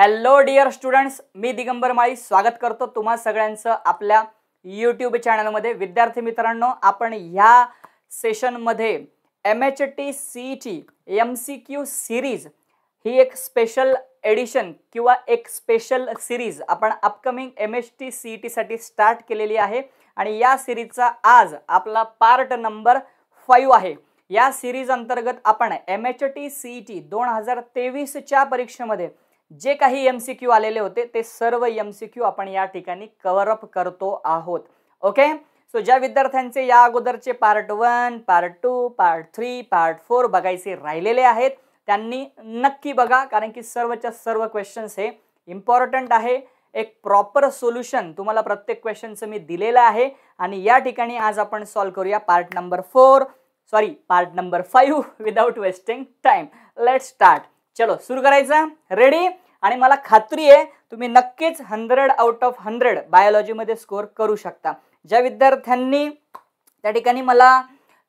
Hello dear students मी दिगंबर माई स्वागत करतो तुम्हा सगळ्यांचं आपल्या यूट्यूब चॅनलमध्ये विद्यार्थी मित्रांनो आपण ह्या सेशनमध्ये M H T C T M C Q series ही एक स्पेशल एडिशन किंवा एक स्पेशल सिरीज आपण upcoming M H T C E टीसाठी स्टार्ट केलेली आहे आणि या सिरीजचा आज आपला पार्ट नंबर फाईव्ह आहे या सिरीज अंतर्गत आपण M H T C E T दोन हजार तेवीसच्या परीक्षेमध्ये जे काही एम सी क्यू आलेले होते ते सर्व एम सी क्यू आपण या ठिकाणी कव्हरअप करतो आहोत ओके सो ज्या विद्यार्थ्यांचे या अगोदरचे part one part two part three part four बघायचे राहिलेले आहेत त्यांनी नक्की बघा कारण की सर्वच्या सर्व क्वेश्चन्स हे इम्पॉर्टंट आहे एक प्रॉपर सोल्युशन तुम्हाला प्रत्येक क्वेश्चनचं मी दिलेलं आहे आणि या ठिकाणी आज आपण सॉल्व्ह करूया part number four sorry part number five without wasting time let start चलो सुरू करायचं रेडी आणि मला खात्री आहे तुम्ही नक्कीच हंड्रेड आउट ऑफ हंड्रेड बायोलॉजीमध्ये स्कोअर करू शकता ज्या विद्यार्थ्यांनी त्या ठिकाणी मला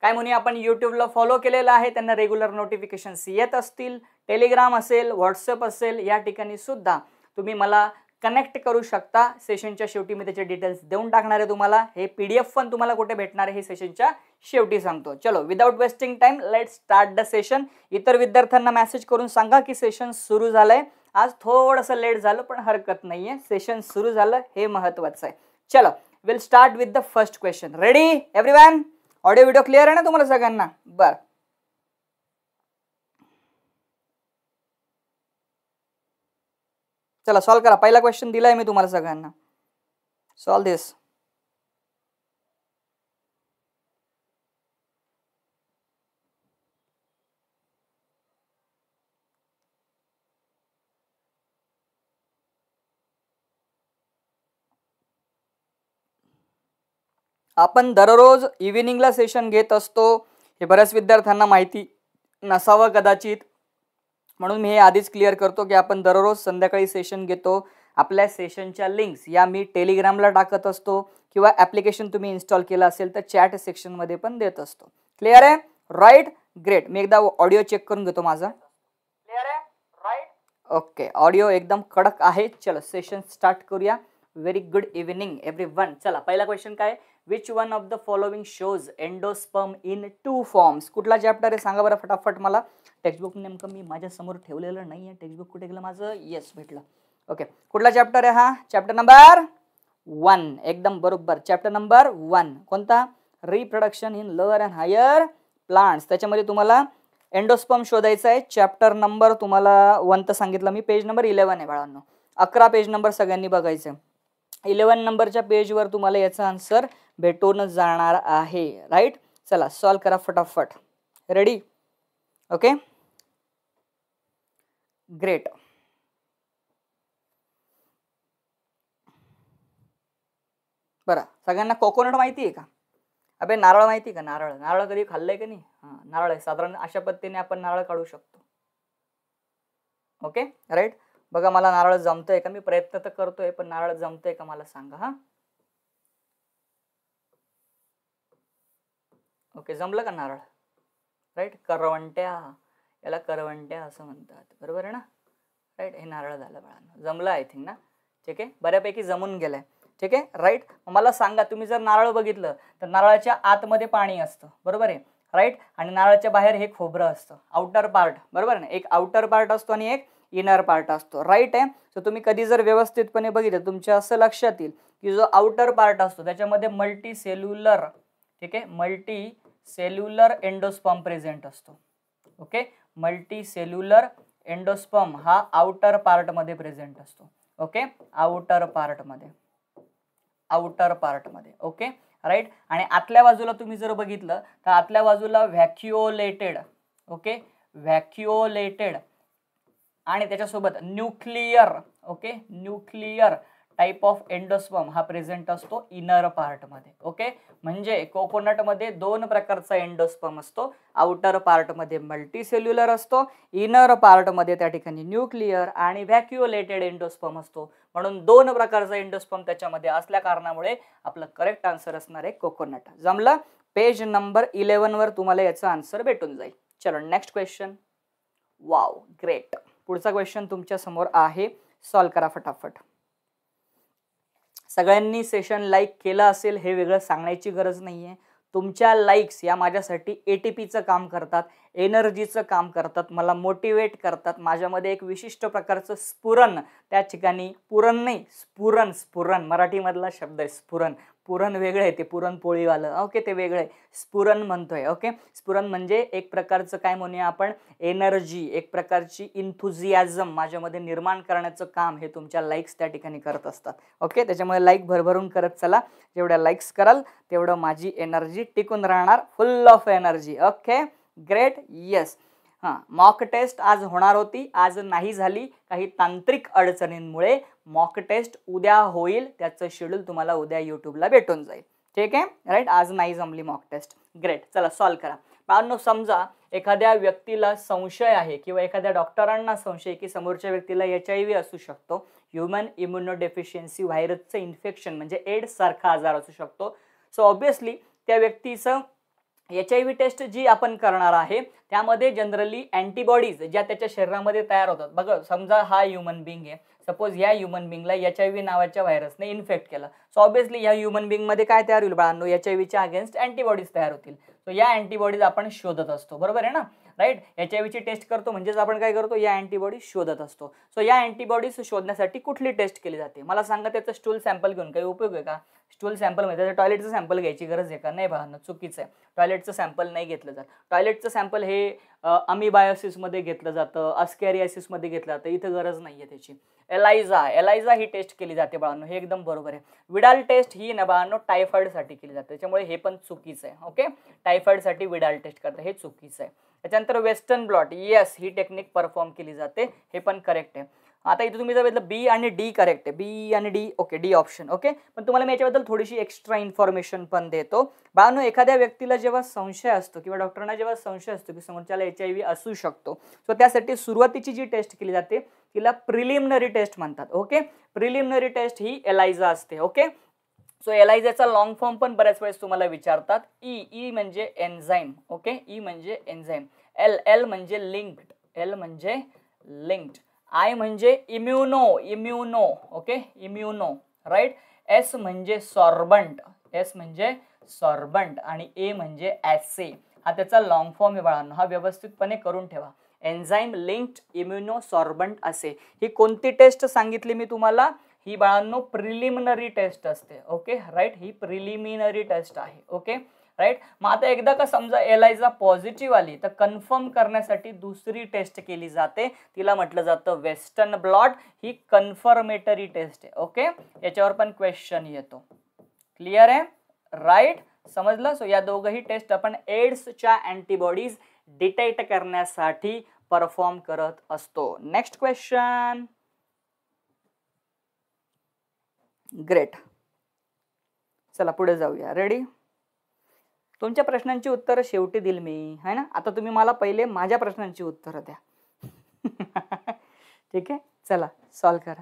काय म्हणूया आपण यूट्यूबला फॉलो केलेलं आहे त्यांना रेग्युलर नोटिफिकेशन्स येत असतील टेलिग्राम असेल व्हॉट्सअप असेल या ठिकाणी सुद्धा तुम्ही मला कनेक्ट करू शकता सेशनच्या शेवटी मी त्याचे डिटेल्स देऊन टाकणार आहे तुम्हाला हे पी डी एफ पण तुम्हाला कुठे भेटणार आहे हे सेशनच्या शेवटी सांगतो चलो without wasting time let start the session इतर विद्यार्थ्यांना मेसेज करून सांगा की सेशन सुरू झालंय आज थोडंसं लेट झालं पण हरकत नाही आहे सेशन सुरू झालं हे महत्त्वाचं आहे चलो will start with the first question ready every audio video clear आहे ना तुम्हाला सगळ्यांना बरं चला सॉल्व करा पहिला क्वेश्चन दिलाय मी तुम्हाला सगळ्यांना सॉल्व दिस आपण दररोज इव्हिनिंगला सेशन घेत असतो हे बऱ्याच विद्यार्थ्यांना माहिती नसावं कदाचित म्हणून मी हे आधीच क्लिअर करतो की आपण दररोज संध्याकाळी सेशन घेतो आपल्या सेशनच्या लिंक्स या मी टेलिग्रामला टाकत असतो किंवा ॲप्लिकेशन तुम्ही इन्स्टॉल केलं असेल तर चॅट सेक्शनमध्ये पण देत असतो क्लिअर आहे राईट ग्रेट मी एकदा ऑडिओ चेक करून घेतो माझा क्लिअर आहे राईट ओके ऑडिओ एकदम कडक आहे चल सेशन स्टार्ट करूया very good evening everyone चला पहिला क्वेश्चन काय which one of the following shows endosperm in two forms कुठला चॅप्टर आहे सांगा बरं फटाफट मला टेक्स्टबुक नेमकं मी माझ्यासमोर ठेवलेलं नाही आहे टेक्स्टबुक कुठे गेलं माझं येस भेटलं ओके कुठला चॅप्टर आहे हा चॅप्टर नंबर वन एकदम बरोबर चॅप्टर नंबर वन कोणता reproduction in lower and higher plants त्याच्यामध्ये तुम्हाला एंडोस्पम शोधायचा आहे चॅप्टर नंबर तुम्हाला वन तर सांगितलं मी पेज नंबर इलेवन आहे बाळांनो अकरा पेज नंबर सगळ्यांनी बघायचं इलेवन नंबरच्या पेजवर तुम्हाला याचा आन्सर भेटून जाणार आहे राईट चला सॉल्व करा फटाफट रेडी ओके ग्रेट बरं सगळ्यांना कोकोनट माहिती आहे का अबे नारळ माहिती आहे का नारळ नारळ कधी खाल्लंय का नाही हां नारळ आहे साधारण अशा पद्धतीने आपण नारळ काढू शकतो ओके राईट बघा मला नारळ जमतंय का मी प्रयत्न तर करतोय पण नारळ जमतंय का मला सांगा हा ओके जमलं का नारळ राईट करवंट्या याला करवंट्या असं म्हणतात बरोबर आहे ना राईट हे नारळ झालं बाळांना जमलं आय थिंक ना ठीक आहे बऱ्यापैकी जमून गेलंय ठीक आहे राईट मला सांगा तुम्ही जर नारळ बघितलं तर नारळाच्या आतमध्ये पाणी असतं बरोबर आहे राईट आणि नारळाच्या बाहेर हे खोबरं असतं आउटर पार्ट बरोबर ना एक आउटर पार्ट असतो आणि एक इनर पार्ट असतो राईट आहे सो तुम्ही कधी जर व्यवस्थितपणे बघितलं तुमच्या असं लक्षात येईल की जो आउटर पार्ट असतो त्याच्यामध्ये मल्टी सेल्युलर ठीक आहे मल्टी सेल्युलर एंडोस्पॉम प्रेझेंट असतो ओके मल्टी सेल्युलर एंडोस्पॉम हा आउटर पार्टमध्ये प्रेझेंट असतो ओके आउटर पार्टमध्ये आउटर पार्टमध्ये ओके राईट आणि आतल्या बाजूला तुम्ही जर बघितलं तर आतल्या बाजूला व्हॅक्युओलेटेड ओके व्हॅक्युओलेटेड आणि त्याच्यासोबत nuclear okay nuclear type of endosperm हा प्रेझेंट असतो इनर पार्टमध्ये ओके म्हणजे कोकोनटमध्ये दोन प्रकारचा एंडोस्पर्म असतो आउटर पार्टमध्ये मल्टीसेल्युलर असतो इनर पार्टमध्ये त्या ठिकाणी न्यूक्लियर आणि व्हॅक्युलेटेड एंडोस्पम असतो म्हणून दोन प्रकारचा एंडोस्पम त्याच्यामध्ये असल्या कारणामुळे आपलं करेक्ट आन्सर असणार आहे कोकोनट जमलं पेज नंबर इलेव्हनवर तुम्हाला याचा आन्सर भेटून जाईल चलो नेक्स्ट क्वेश्चन वाव ग्रेट पुढचा क्वेश्चन तुमच्या समोर आहे सॉल्व करा फटाफट सगळ्यांनी सेशन लाईक केलं असेल हे वेगळं सांगण्याची गरज नाही आहे तुमच्या लाईक्स या माझ्यासाठी ए टी पीचं काम करतात एनर्जीचं काम करतात मला मोटिवेट करतात माझ्यामध्ये एक विशिष्ट प्रकारचं स्फुरण त्या ठिकाणी पुरण नाही स्फुरण स्फुरण मराठीमधला शब्द आहे स्फुरण पुरण वेगळं आहे ते पुरणपोळीवालं ओके ते वेगळं आहे स्फुरण म्हणतोय ओके स्फुरण म्हणजे एक प्रकारचं काय म्हणूया आपण एनर्जी एक प्रकारची इन्थुझियाझम माझ्यामध्ये निर्माण करण्याचं काम हे तुमच्या लाईक्स त्या ठिकाणी करत असतात ओके त्याच्यामुळे लाईक भरभरून करत चला जेवढ्या लाईक्स कराल तेवढं माझी एनर्जी टिकून राहणार full of energy okay great yes हां मॉक टेस्ट आज होणार होती आज नाही झाली काही तांत्रिक अडचणींमुळे मॉक टेस्ट उद्या होईल त्याचं शेड्यूल तुम्हाला उद्या यूट्यूबला भेटून जाईल ठीक आहे राईट आज नाही जमली मॉक टेस्ट ग्रेट चला सॉल्व करा बाळांनो समजा एखाद्या व्यक्तीला संशय आहे किंवा एखाद्या डॉक्टरांना संशय की समोरच्या व्यक्तीला एच आय व्ही असू शकतो ह्युमन इम्युनो डेफिशियन्सी व्हायरसचं इन्फेक्शन म्हणजे एड्ससारखा आजार असू शकतो सो ऑब्वियसली त्या व्यक्तीचं एच आय व्ही टेस्ट जी आपण करणार आहे त्यामध्ये जनरली अँटीबॉडीज ज्या त्याच्या शरीरामध्ये तयार होतात बघा समजा हा ह्युमन बिंग आहे सपोज ह्या ह्युमन बिंगला एच आय व्ही नावाच्या व्हायरसने इन्फेक्ट केला सो या ह्या ह्युमन बिंगमध्ये काय तयार होईल बाळांनो एच आय व्हीच्या अगेन्स्ट अँटीबॉडीज तयार होतील सो या अँटीबॉडीज आपण शोधत असतो बरोबर आहे ना राईट याच्याविषयी टेस्ट करतो म्हणजेच आपण काय करतो या अँटीबॉडी शोधत असतो सो या अँटीबॉडीज शोधण्यासाठी कुठली टेस्ट केली जाते मला सांगा त्याचं स्टूल सॅम्पल घेऊन काही उपयोग आहे का स्टूल सॅम्पल म्हणजे त्याचं टॉयलेटचं सॅम्पल घ्यायची गरज आहे का नाही बघा चुकीचं आहे टॉयलेटचं सॅम्पल नाही घेतलं जात टॉयलेटचं सॅम्पल हे अमिबायोसिसमध्ये घेतलं जातं अस्कॅरियासिसमध्ये घेतलं जातं इथं गरज नाही आहे त्याची एलायझा एलायझा ही टेस्ट केली जाते बाळांनो हे एकदम बरोबर आहे विडाल टेस्ट ही ना बाळांनो टायफॉईडसाठी केली जाते त्याच्यामुळे हे पण चुकीचं आहे ओके टायफॉईडसाठी विडाल टेस्ट करतं हे चुकीचं आहे त्याच्यानंतर वेस्टर्न ब्लॉट येस ही टेक्निक परफॉर्म केली जाते हे पण करेक्ट आहे आता इथे तुम्ही जर बघितलं बी आणि डी करेक्ट आहे बी आणि D okay D option okay पण तुम्हाला मी याच्याबद्दल थोडीशी एक्स्ट्रा इन्फॉर्मेशन पण देतो बानो एखाद्या व्यक्तीला जेव्हा संशय असतो किंवा डॉक्टरांना जेव्हा संशय असतो की समोरच्याला एच आय व्ही असू शकतो सो त्यासाठी सुरुवातीची जी टेस्ट केली जाते तिला प्रिलिमिनरी टेस्ट म्हणतात ओके प्रिलिमिनरी टेस्ट ही एलायझा असते ओके सो एलायझाचा लॉंग फॉर्म पण बऱ्याच वेळेस तुम्हाला विचारतात ई e, ई e म्हणजे एन्झाईम ओके ई म्हणजे एन्झाईम एल एल म्हणजे लिंक्ड एल म्हणजे लिंक्ड आय म्हणजे immuno immuno okay immuno right S म्हणजे सॉर्बंट एस म्हणजे सॉर्बंट आणि ए म्हणजे ॲसे हा त्याचा लॉंग फॉर्म आहे बाळांनो हा व्यवस्थितपणे करून ठेवा एन्झाईम लिंक्ड इम्युनो सॉर्बंट असे ही कोणती टेस्ट सांगितली मी तुम्हाला ही बाळांनो प्रिलिमिनरी टेस्ट असते ओके राईट ही प्रिलिमिनरी टेस्ट आहे ओके राईट मग आता एकदा का समजा एल आयचा पॉझिटिव्ह आली तर कन्फर्म करण्यासाठी दुसरी टेस्ट केली जाते तिला म्हटलं जातं वेस्टर्न ब्लॉट ही कन्फर्मेटरी टेस्ट आहे ओके याच्यावर पण क्वेश्चन येतो क्लिअर आहे राईट समजलं सो या दोघही टेस्ट आपण एड्सच्या अँटीबॉडीज डिटेक्ट करण्यासाठी परफॉर्म करत असतो नेक्स्ट क्वेश्चन ग्रेट चला पुढे जाऊया रेडी तुमच्या प्रश्नांची उत्तरं शेवटी दिल मी है ना आता तुम्ही मला पहिले माझ्या प्रश्नांची उत्तरं द्या ठीक आहे चला सॉल्व करा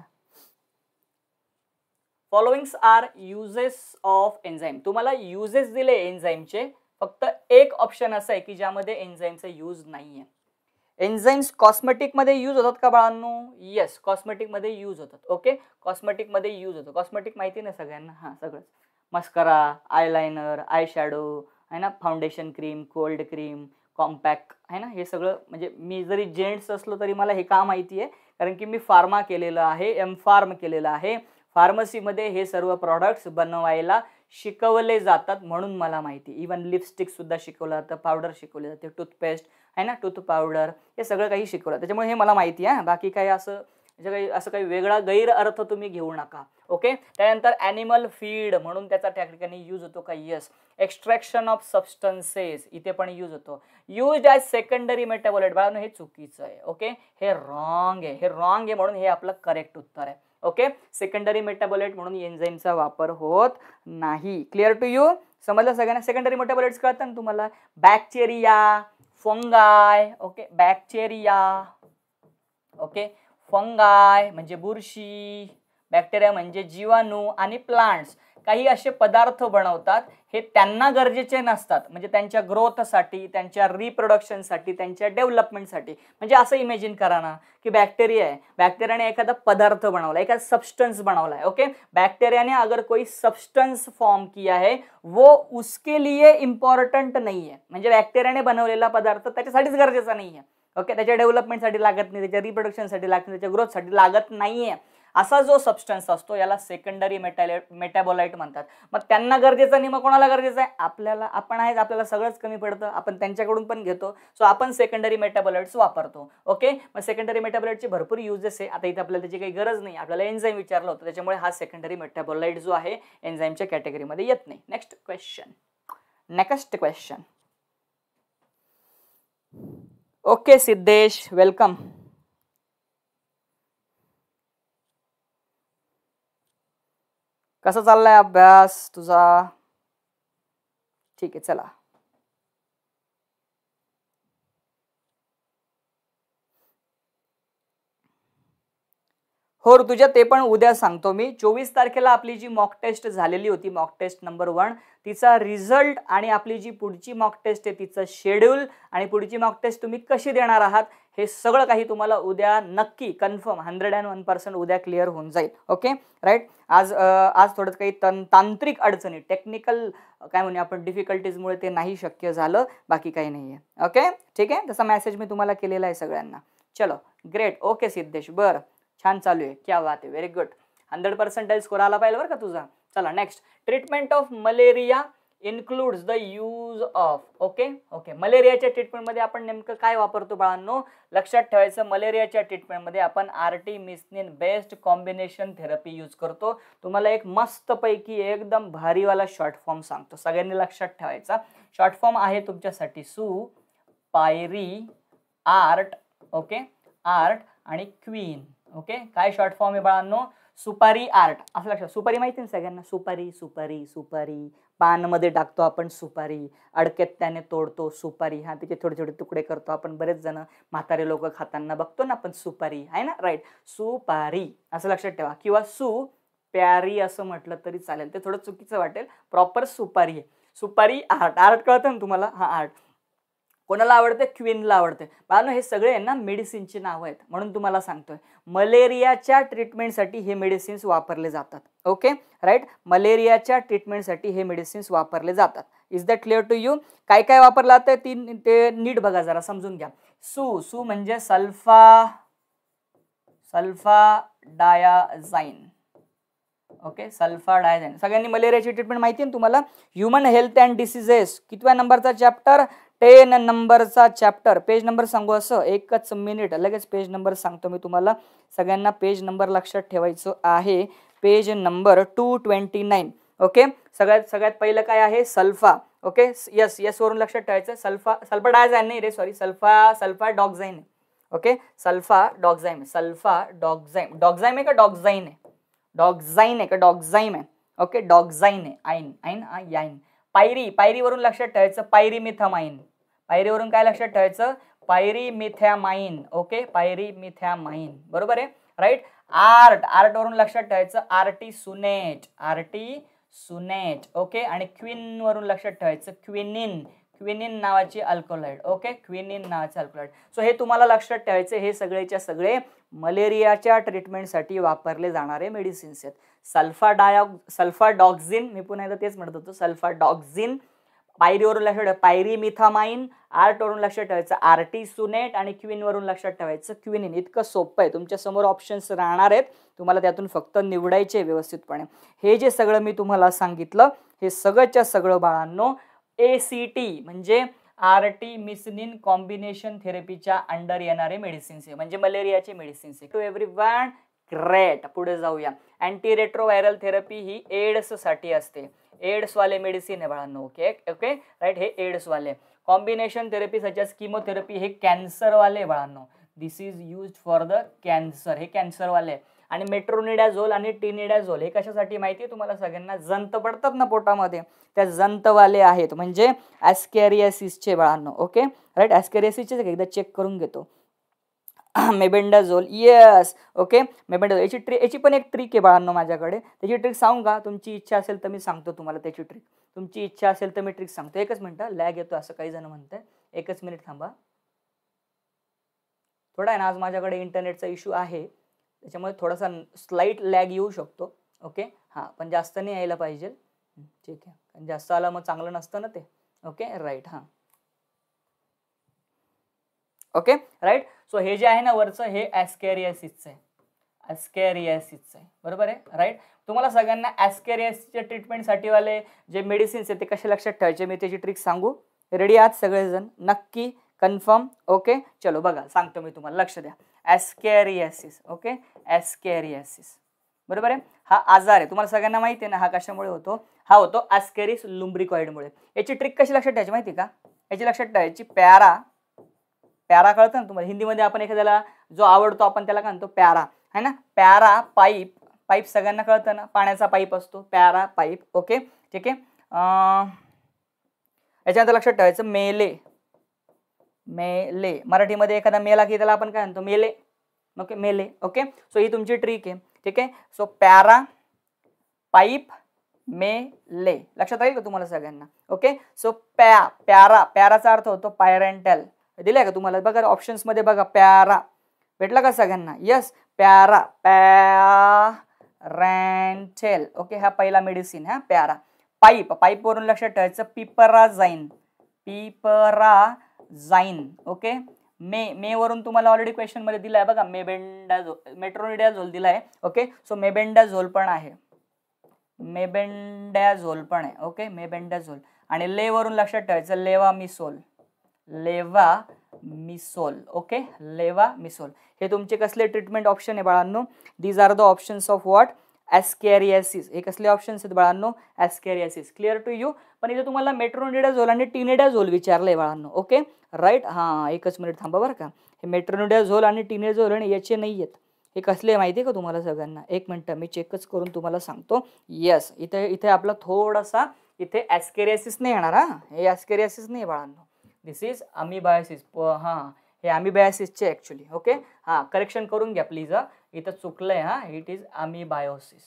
followings are uses of enzyme तुम्हाला युजेस दिले एन्झाईमचे फक्त एक ऑप्शन असं आहे की ज्यामध्ये एन्झाईमचा यूज नाही आहे एन्झाईम्स कॉस्मेटिकमध्ये यूज होतात का बाळांनो येस कॉस्मेटिकमध्ये यूज होतात ओके कॉस्मेटिकमध्ये यूज होतो कॉस्मेटिक माहिती ना सगळ्यांना हां सगळं मस्करा आयलायनर आय शॅडो आहे ना foundation cream cold cream compact आहे ना हे सगळं म्हणजे मी जरी जेंट्स असलो तरी मला हे का माहिती आहे कारण की मी फार्मा केलेलं आहे एम फार्म केलेलं आहे फार्मसीमध्ये हे सर्व प्रॉडक्ट्स बनवायला शिकवले जातात म्हणून मला माहिती इवन लिपस्टिकसुद्धा शिकवलं जातं पावडर शिकवली जाते टूथपेस्ट ना टूथ पावडर हे सगळं काही शिकवलं त्याच्यामुळे हे मला माहिती आहे बाकी काही असं म्हणजे काही असं काही वेगळा गैरअर्थ तुम्ही घेऊ नका ओके त्यानंतर ॲनिमल फीड म्हणून त्याचा त्या ठिकाणी यूज होतो का येस एक्स्ट्रॅक्शन ऑफ सबस्टन्सेस इथे पण यूज होतो यूज ॲज सेकंडरी मेटाबोलाइट बाळ हे चुकीचं आहे ओके हे रॉंग आहे हे रॉंग आहे म्हणून हे आपलं करेक्ट उत्तर आहे ओके सेकंडरी मेटाबोलाइट म्हणून एन्झाईमचा वापर होत नाही क्लिअर टू यू समजलं सगळ्यांना सेकंडरी मेटाबोलाइट्स कळतं ना तुम्हाला bacteria fungi okay bacteria okay fungi म्हणजे बुरशी बॅक्टेरिया म्हणजे जीवाणू आणि प्लांट्स काही असे पदार्थ बनवतात हे त्यांना गरजेचे नसतात म्हणजे त्यांच्या ग्रोथसाठी त्यांच्या रिप्रोडक्शनसाठी त्यांच्या डेव्हलपमेंटसाठी म्हणजे असं इमेजिन करा ना की बॅक्टेरिया आहे बॅक्टेरियाने एखादा पदार्थ बनवला एखादा सबस्टन्स बनवला आहे ओके बॅक्टेरियाने अगर कोई सबस्टन्स फॉर्म किया है वो उसके लिए इम्पॉर्टंट नाही आहे म्हणजे बॅक्टेरियाने बनवलेला पदार्थ त्याच्यासाठीच गरजेचा नाही आहे ओके त्याच्या डेव्हलपमेंटसाठी लागत नाही त्याच्या रिप्रोडक्शनसाठी लागत नाही त्याच्या ग्रोथसाठी लागत नाही असा जो सबस्टन्स असतो याला सेकंडरी मेटॅले म्हणतात मग त्यांना गरजेचं मग कोणाला गरजेचं आहे आपल्याला आपण आहेच आपल्याला सगळंच कमी पडतं आपण त्यांच्याकडून पण घेतो सो आपण सेकंडरी मेटाबोलाइट्स वापरतो ओके मग सेकंडरी मेटॅबोलाइटचे भरपूर युजेस आहे आता इथे आपल्याला त्याची काही गरज नाही आपल्याला एन्झाईम विचारलं होतं त्याच्यामुळे हा सेकंडरी मेटाबोलाइट जो आहे एन्झाईमच्या कॅटेगरीमध्ये येत नाही next question next question okay Siddhesh welcome कसा चाललाय अभ्यास तुझा ठीक आहे चला हो तुझ्या ते पण उद्या सांगतो मी चोवीस तारखेला आपली जी मॉक टेस्ट झालेली होती मॉक टेस्ट नंबर वन तिचा रिझल्ट आणि आपली जी पुढची मॉक टेस्ट आहे तिचं शेड्यूल आणि पुढची मॉक टेस्ट तुम्ही कशी देणार आहात हे सगळं काही तुम्हाला उद्या नक्की confirm hundred and one percent उद्या क्लिअर होऊन जाईल ओके राईट आज आज थोडं काही तन तांत्रिक अडचणी टेक्निकल काय म्हणूया आपण डिफिकल्टीजमुळे ते नाही शक्य झालं बाकी काही नाही आहे ओके ठीक आहे तसा मॅसेज मी तुम्हाला केलेला आहे सगळ्यांना चलो ग्रेट ओके सिद्धेश बरं छान चालू आहे क्या बात आहे very good hundred percentile score आला पाहिजे बरं का तुझा चला next treatment of malaria includes the use of okay okay मलेरियाच्या ट्रीटमेंटमध्ये आपण नेमकं काय वापरतो बाळांनो लक्षात ठेवायचं मलेरियाच्या ट्रीटमेंटमध्ये आपण मिसनिन बेस्ट कॉम्बिनेशन थेरपी यूज करतो तुम्हाला एक मस्तपैकी एकदम भारीवाला शॉर्ट फॉर्म सांगतो सगळ्यांनी लक्षात ठेवायचा शॉर्ट फॉर्म आहे तुमच्यासाठी सु पायरी आर्ट ओके आर्ट आणि क्वीन ओके काय शॉर्ट फॉर्म आहे बाळांनो सुपारी आर्ट असं लक्षात सुपारी माहिती ना सगळ्यांना सुपारी सुपारी सुपारी पानमध्ये टाकतो आपण सुपारी अडकेत त्याने तोडतो सुपारी हा तिचे थोडे थोडे तुकडे करतो आपण बरेच जण म्हातारे लोक खाताना बघतो ना आपण सुपारी आहे ना राईट सुपारी असं लक्षात ठेवा किंवा सु प्यारी असं म्हटलं तरी चालेल ते थोडं चुकीचं वाटेल प्रॉपर सुपारी आहे सुपारी आर्ट आर्ट कळतं ना तुम्हाला हा आर्ट कोणाला आवडते क्वीनला आवडते बाळांनो हे सगळे ना मेडिसिनची नावं आहेत म्हणून तुम्हाला सांगतोय मलेरियाच्या ट्रीटमेंटसाठी हे मेडिसिन्स वापरले जातात ओके राईट मलेरियाच्या ट्रीटमेंटसाठी हे मेडिसिन्स वापरले जातात is that clear to you काय काय वापरलं जातं ती ते नीट बघा जरा समजून घ्या सु सु म्हणजे sulfa sulfa diazine okay sulfa diazine सगळ्यांनी मलेरियाची ट्रीटमेंट माहिती आहे तुम्हाला ह्युमन हेल्थ अँड डिसिजेस कितव्या नंबरचा चॅप्टर टेन नंबरचा चॅप्टर पेज नंबर सांगू असं एकच मिनिट लगेच पेज नंबर सांगतो मी तुम्हाला सगळ्यांना पेज नंबर लक्षात ठेवायचं आहे page number two twenty nine okay सगळ्यात सगळ्यात पहिलं काय आहे सल्फा ओके यस यसवरून लक्षात ठेवायचं सल्फा सल्फा डायझाईन नाही रे sorry sulfa sulfa doxine okay sulfa doxine sulfa doxine doxine आहे का डॉगझाईन आहे डॉगझाईन आहे का डॉगझाईम आहे ओके डॉगझाईन आहे आईन आईन आईन पायरी पायरीवरून लक्षात ठेवायचं पायरी मिथम आईन पायरीवरून काय लक्षात ठेवायचं पायरी माईन ओके पायरी मिथ्यामाईन बरोबर आहे राईट आर्ट आर्टवरून लक्षात ठेवायचं artesunate artesunate okay आणि क्विन वरून लक्षात ठेवायचं क्विनिन क्विनिन नावाची अल्कोलाइड ओके क्विनिन नावाचे अल्कोलाइड सो हे तुम्हाला लक्षात ठेवायचे हे सगळेच्या सगळे मलेरियाच्या ट्रीटमेंटसाठी वापरले जाणारे मेडिसिन्स आहेत सल्फा डायॉ सल्फा डॉक्झिन मी पुन्हा एकदा तेच म्हणत होतो सल्फा डॉक्झिन पायरीवरून लक्षात ठेवा पायरी मिथामाईन आर्टवरून लक्षात ठेवायचं आरटी सुनेट आणि क्विनवरून लक्षात ठेवायचं क्विनिन इतकं सोपं आहे तुमच्या समोर ऑप्शन्स राहणार आहेत तुम्हाला त्यातून फक्त निवडायचे व्यवस्थितपणे हे जे सगळं मी तुम्हाला सांगितलं हे सगळंच्या सगळं बाळांनो ए सी टी म्हणजे आर टी मिसनिन कॉम्बिनेशन थेरपीच्या अंडर येणारे मेडिसिन्स आहे म्हणजे मलेरियाचे मेडिसिन्स आहे टू एव्हरी वन ग्रेट पुढे जाऊया अँटी रेट्रोव्हायरल थेरपी ही एड्ससाठी असते एड्सवाले मेडिसिन आहे बाळांनो ओके ओके राईट हे एड्सवाले कॉम्बिनेशन थेरपी सजेस किमोथेरपी हे कॅन्सरवाले बाळांनो this is use for the cancer हे कॅन्सरवाले आणि मेट्रोनिडॅझोल आणि टिनिडॅझोल हे कशासाठी माहिती आहे तुम्हाला सगळ्यांना जंत पडतात ना पोटामध्ये त्या जंतवाले आहेत म्हणजे ॲस्कॅरियासिसचे बाळांनो ओके राईट ॲस्कॅरियासिसचे एकदा चेक करून घेतो मेबेंडाझोल येस ओके मेबेंडाझोल याची ट्रिक याची पण एक ट्रिक आहे बाळांनो माझ्याकडे त्याची ट्रिक सांगू का तुमची इच्छा असेल तर मी सांगतो तुम्हाला त्याची ट्रिक तुमची इच्छा असेल तर मी ट्रिक सांगतो एकच मिनटं लॅग येतो असं काही जण म्हणत आहे एकच मिनिट थांबा थोडा आहे ना आज माझ्याकडे इंटरनेटचा इश्यू आहे त्याच्यामुळे थोडासा स्लाईट लॅग येऊ शकतो ओके हां पण जास्त नाही यायला पाहिजे ठीक आहे जास्त आला मग चांगलं नसतं ना ते ओके राईट हां ओके राईट सो हे जे आहे ना वरचं हे ॲस्कॅरियासिसचं आहे ॲस्कॅरियासिसचं आहे बरोबर आहे राईट तुम्हाला सगळ्यांना ॲस्कॅरियासिसच्या ट्रीटमेंटसाठीवाले जे मेडिसिन्स आहेत ते कसे लक्षात ठेवायचे मी त्याची ट्रिक सांगू रेडी आहात सगळेजण नक्की कन्फर्म ओके चलो बघा सांगतो मी तुम्हाला लक्ष द्या ॲस्कॅरियासिस ओके ॲस्कॅरियासिस बरोबर आहे हा आजार आहे तुम्हाला सगळ्यांना माहिती आहे ना हा कशामुळे होतो हा होतो ॲस्केरिस लुम्ब्रिकॉइडमुळे याची ट्रिक कशी लक्षात ठेवायची माहिती का याची लक्षात ठेवायची पॅरा पॅरा कळतं ना तुम्हाला हिंदीमध्ये आपण एखाद्याला जो आवडतो आपण त्याला काय म्हणतो पॅरा है ना पॅरा पाईप पाईप सगळ्यांना कळतं ना पाण्याचा पाईप असतो पॅरा पाईप ओके ठीक आहे याच्यानंतर लक्षात ठेवायचं मेले मेले मराठीमध्ये एखादा मेला की त्याला आपण काय म्हणतो मेले ओके मेले ओके सो ही तुमची ट्रिक आहे ठीक आहे सो पॅरा पाईप मेले लक्षात राहील का तुम्हाला सगळ्यांना ओके सो पॅ प्या, प्यारा प्याराचा अर्थ होतो पायरेंटल दिलं का तुम्हाला बघा ऑप्शन्समध्ये बघा प्यारा भेटला का सगळ्यांना यस प्यारा पॅ रँटेल ओके हा पहिला मेडिसिन हा प्यारा पाईप पाईपवरून लक्षात ठेवायचं पिपरा जाईन पिपरा जाईन ओके मे मे वरून तुम्हाला ऑलरेडी क्वेश्चनमध्ये दिला आहे बघा मेबेंडा झोल मेट्रोनिडिया झोल दिला आहे ओके सो मेबेंडा झोल पण आहे मेबेंडा झोल पण आहे ओके मेबेंडा झोल आणि लेवरून लक्षात ठेवायचं लेवा मिसोल लेवा मिसोल ओके लेवा मिसोल हे तुमचे कसले ट्रीटमेंट ऑप्शन आहे बाळांनो these are the options of what ascariasis हे कसले ऑप्शन्स आहेत बाळांनो ॲस्केरियासिस क्लिअर टू यू पण इथे तुम्हाला मेट्रोनिडाझोल आणि टिनेडाझोल विचारलं आहे बाळांनो ओके राईट हां एकच मिनिट थांबा बरं का हे मेट्रोनिडाझोल आणि टिनेझोल आणि याचे नाही आहेत हे कसले माहिती आहे का तुम्हाला सगळ्यांना एक मिनटं मी चेकच करून तुम्हाला सांगतो येस इथे इथे आपला थोडासा इथे ॲस्केरियासिस नाही येणार हां हे ॲस्केरियासिस नाही बाळांनो दिस इज प हां हे अमीबायसिसचे ॲक्च्युली ओके हां करेक्शन करून घ्या प्लीज हां इथं चुकलं आहे हां इट इज अमीबायोसिस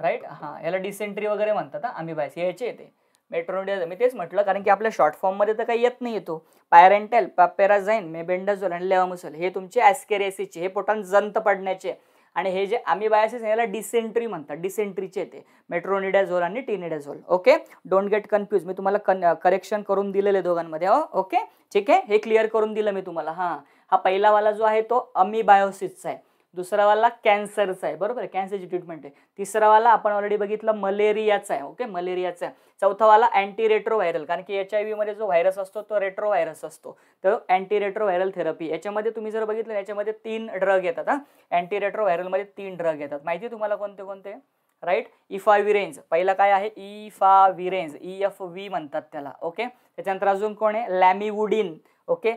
राईट हां याला डिसेंट्री वगैरे म्हणतात हां अमीबायसिस याचे येते मेट्रोनोडिया मी तेच म्हटलं कारण की आपल्या शॉर्ट फॉर्ममध्ये तर काही येत नाही येतो पायरेंटेल पॅपेराझाईन मेबेंडाझोल आणि लेवामुसल हे तुमचे ॲस्केरेसिसचे हे पोटान जंत पडण्याचे आणि हे जे आम्ही याला डिसेंट्री म्हणतात डिसेंट्रीचे येते मेट्रोनिडाझोल आणि tinidazole okay don't get confuse मी तुम्हाला करेक्शन करून दिलेले दोघांमध्ये हो ओके ठीक आहे हे क्लिअर करून दिलं मी तुम्हाला हा हा पहिलावाला जो आहे तो अमी आहे दुसरा वाला कॅन्सरचा आहे बरोबर आहे कॅन्सरची ट्रीटमेंट आहे तिसरावाला आपण ऑलरेडी बघितलं मलेरियाचा आहे ओके मलेरियाचा आहे चौथावाला अँटी रेट्रो व्हायरल कारण की एच आय व्हीमध्ये जो व्हायरस असतो तो रेट्रो व्हायरस असतो तर अँटी रेट्रो व्हायरल थेरपी याच्यामध्ये तुम्ही जर बघितलं याच्यामध्ये तीन ड्रग येतात हां अँटी रेट्रो व्हायरलमध्ये तीन ड्रग येतात माहिती तुम्हाला कोणते कोणते राईट विरेंज पहिला काय आहे विरेंज ई एफ व्ही म्हणतात त्याला ओके त्याच्यानंतर अजून कोण आहे लॅमिवुडिन ओके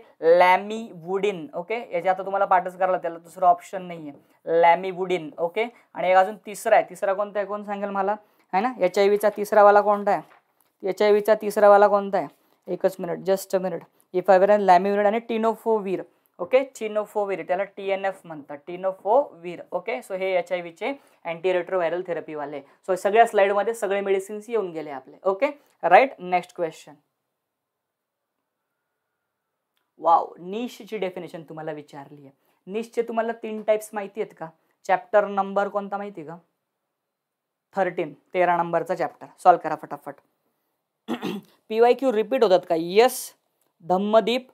वुडिन ओके याच्या आता तुम्हाला पाठच करायला त्याला दुसरा ऑप्शन नाही आहे वुडिन ओके आणि एक अजून तिसरा आहे तिसरा कोणता आहे कोण सांगेल मला है ना एच आय व्हीचा तिसरावाला कोणता आहे एच आय व्हीचा तिसरावाला कोणता आहे एकच minute just a minute efavirenz lamivudine आणि टिनोफोवीर ओके चिनोफोवीर त्याला टी एन एफ म्हणतात वीर ओके सो हे एच आय व्हीचे अँटी रेट्रो व्हायरल थेरपीवाले सो सगळ्या स्लाईडमध्ये सगळे मेडिसिन्स येऊन गेले आपले okay right next question wow निशची डेफिनेशन तुम्हाला विचारली आहे निशचे तुम्हाला तीन टाईप्स माहिती आहेत का चॅप्टर नंबर कोणता माहिती आहे का थर्टीन तेरा नंबरचा चॅप्टर सॉल्व करा फटाफट पी वाय क्यू रिपीट होतात का यस धम्मदीप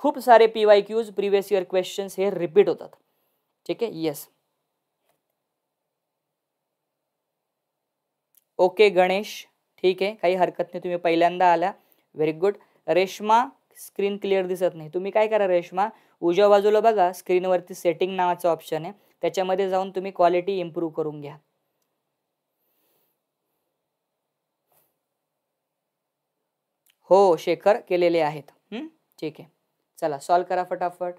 खूप सारे P Y Qs previous year questions हे रिपीट होतात ठीक आहे येस ओके गणेश ठीक आहे काही हरकत नाही तुम्ही पहिल्यांदा आला very good Reshma screen clear दिसत नाही तुम्ही काय करा रेश्मा उजव्या बाजूला बघा स्क्रीनवरती सेटिंग नावाचा ऑप्शन आहे त्याच्यामध्ये जाऊन तुम्ही क्वालिटी इम्प्रूव्ह करून घ्या हो शेखर केलेले आहेत ठीक आहे चला सॉल्व करा फटाफट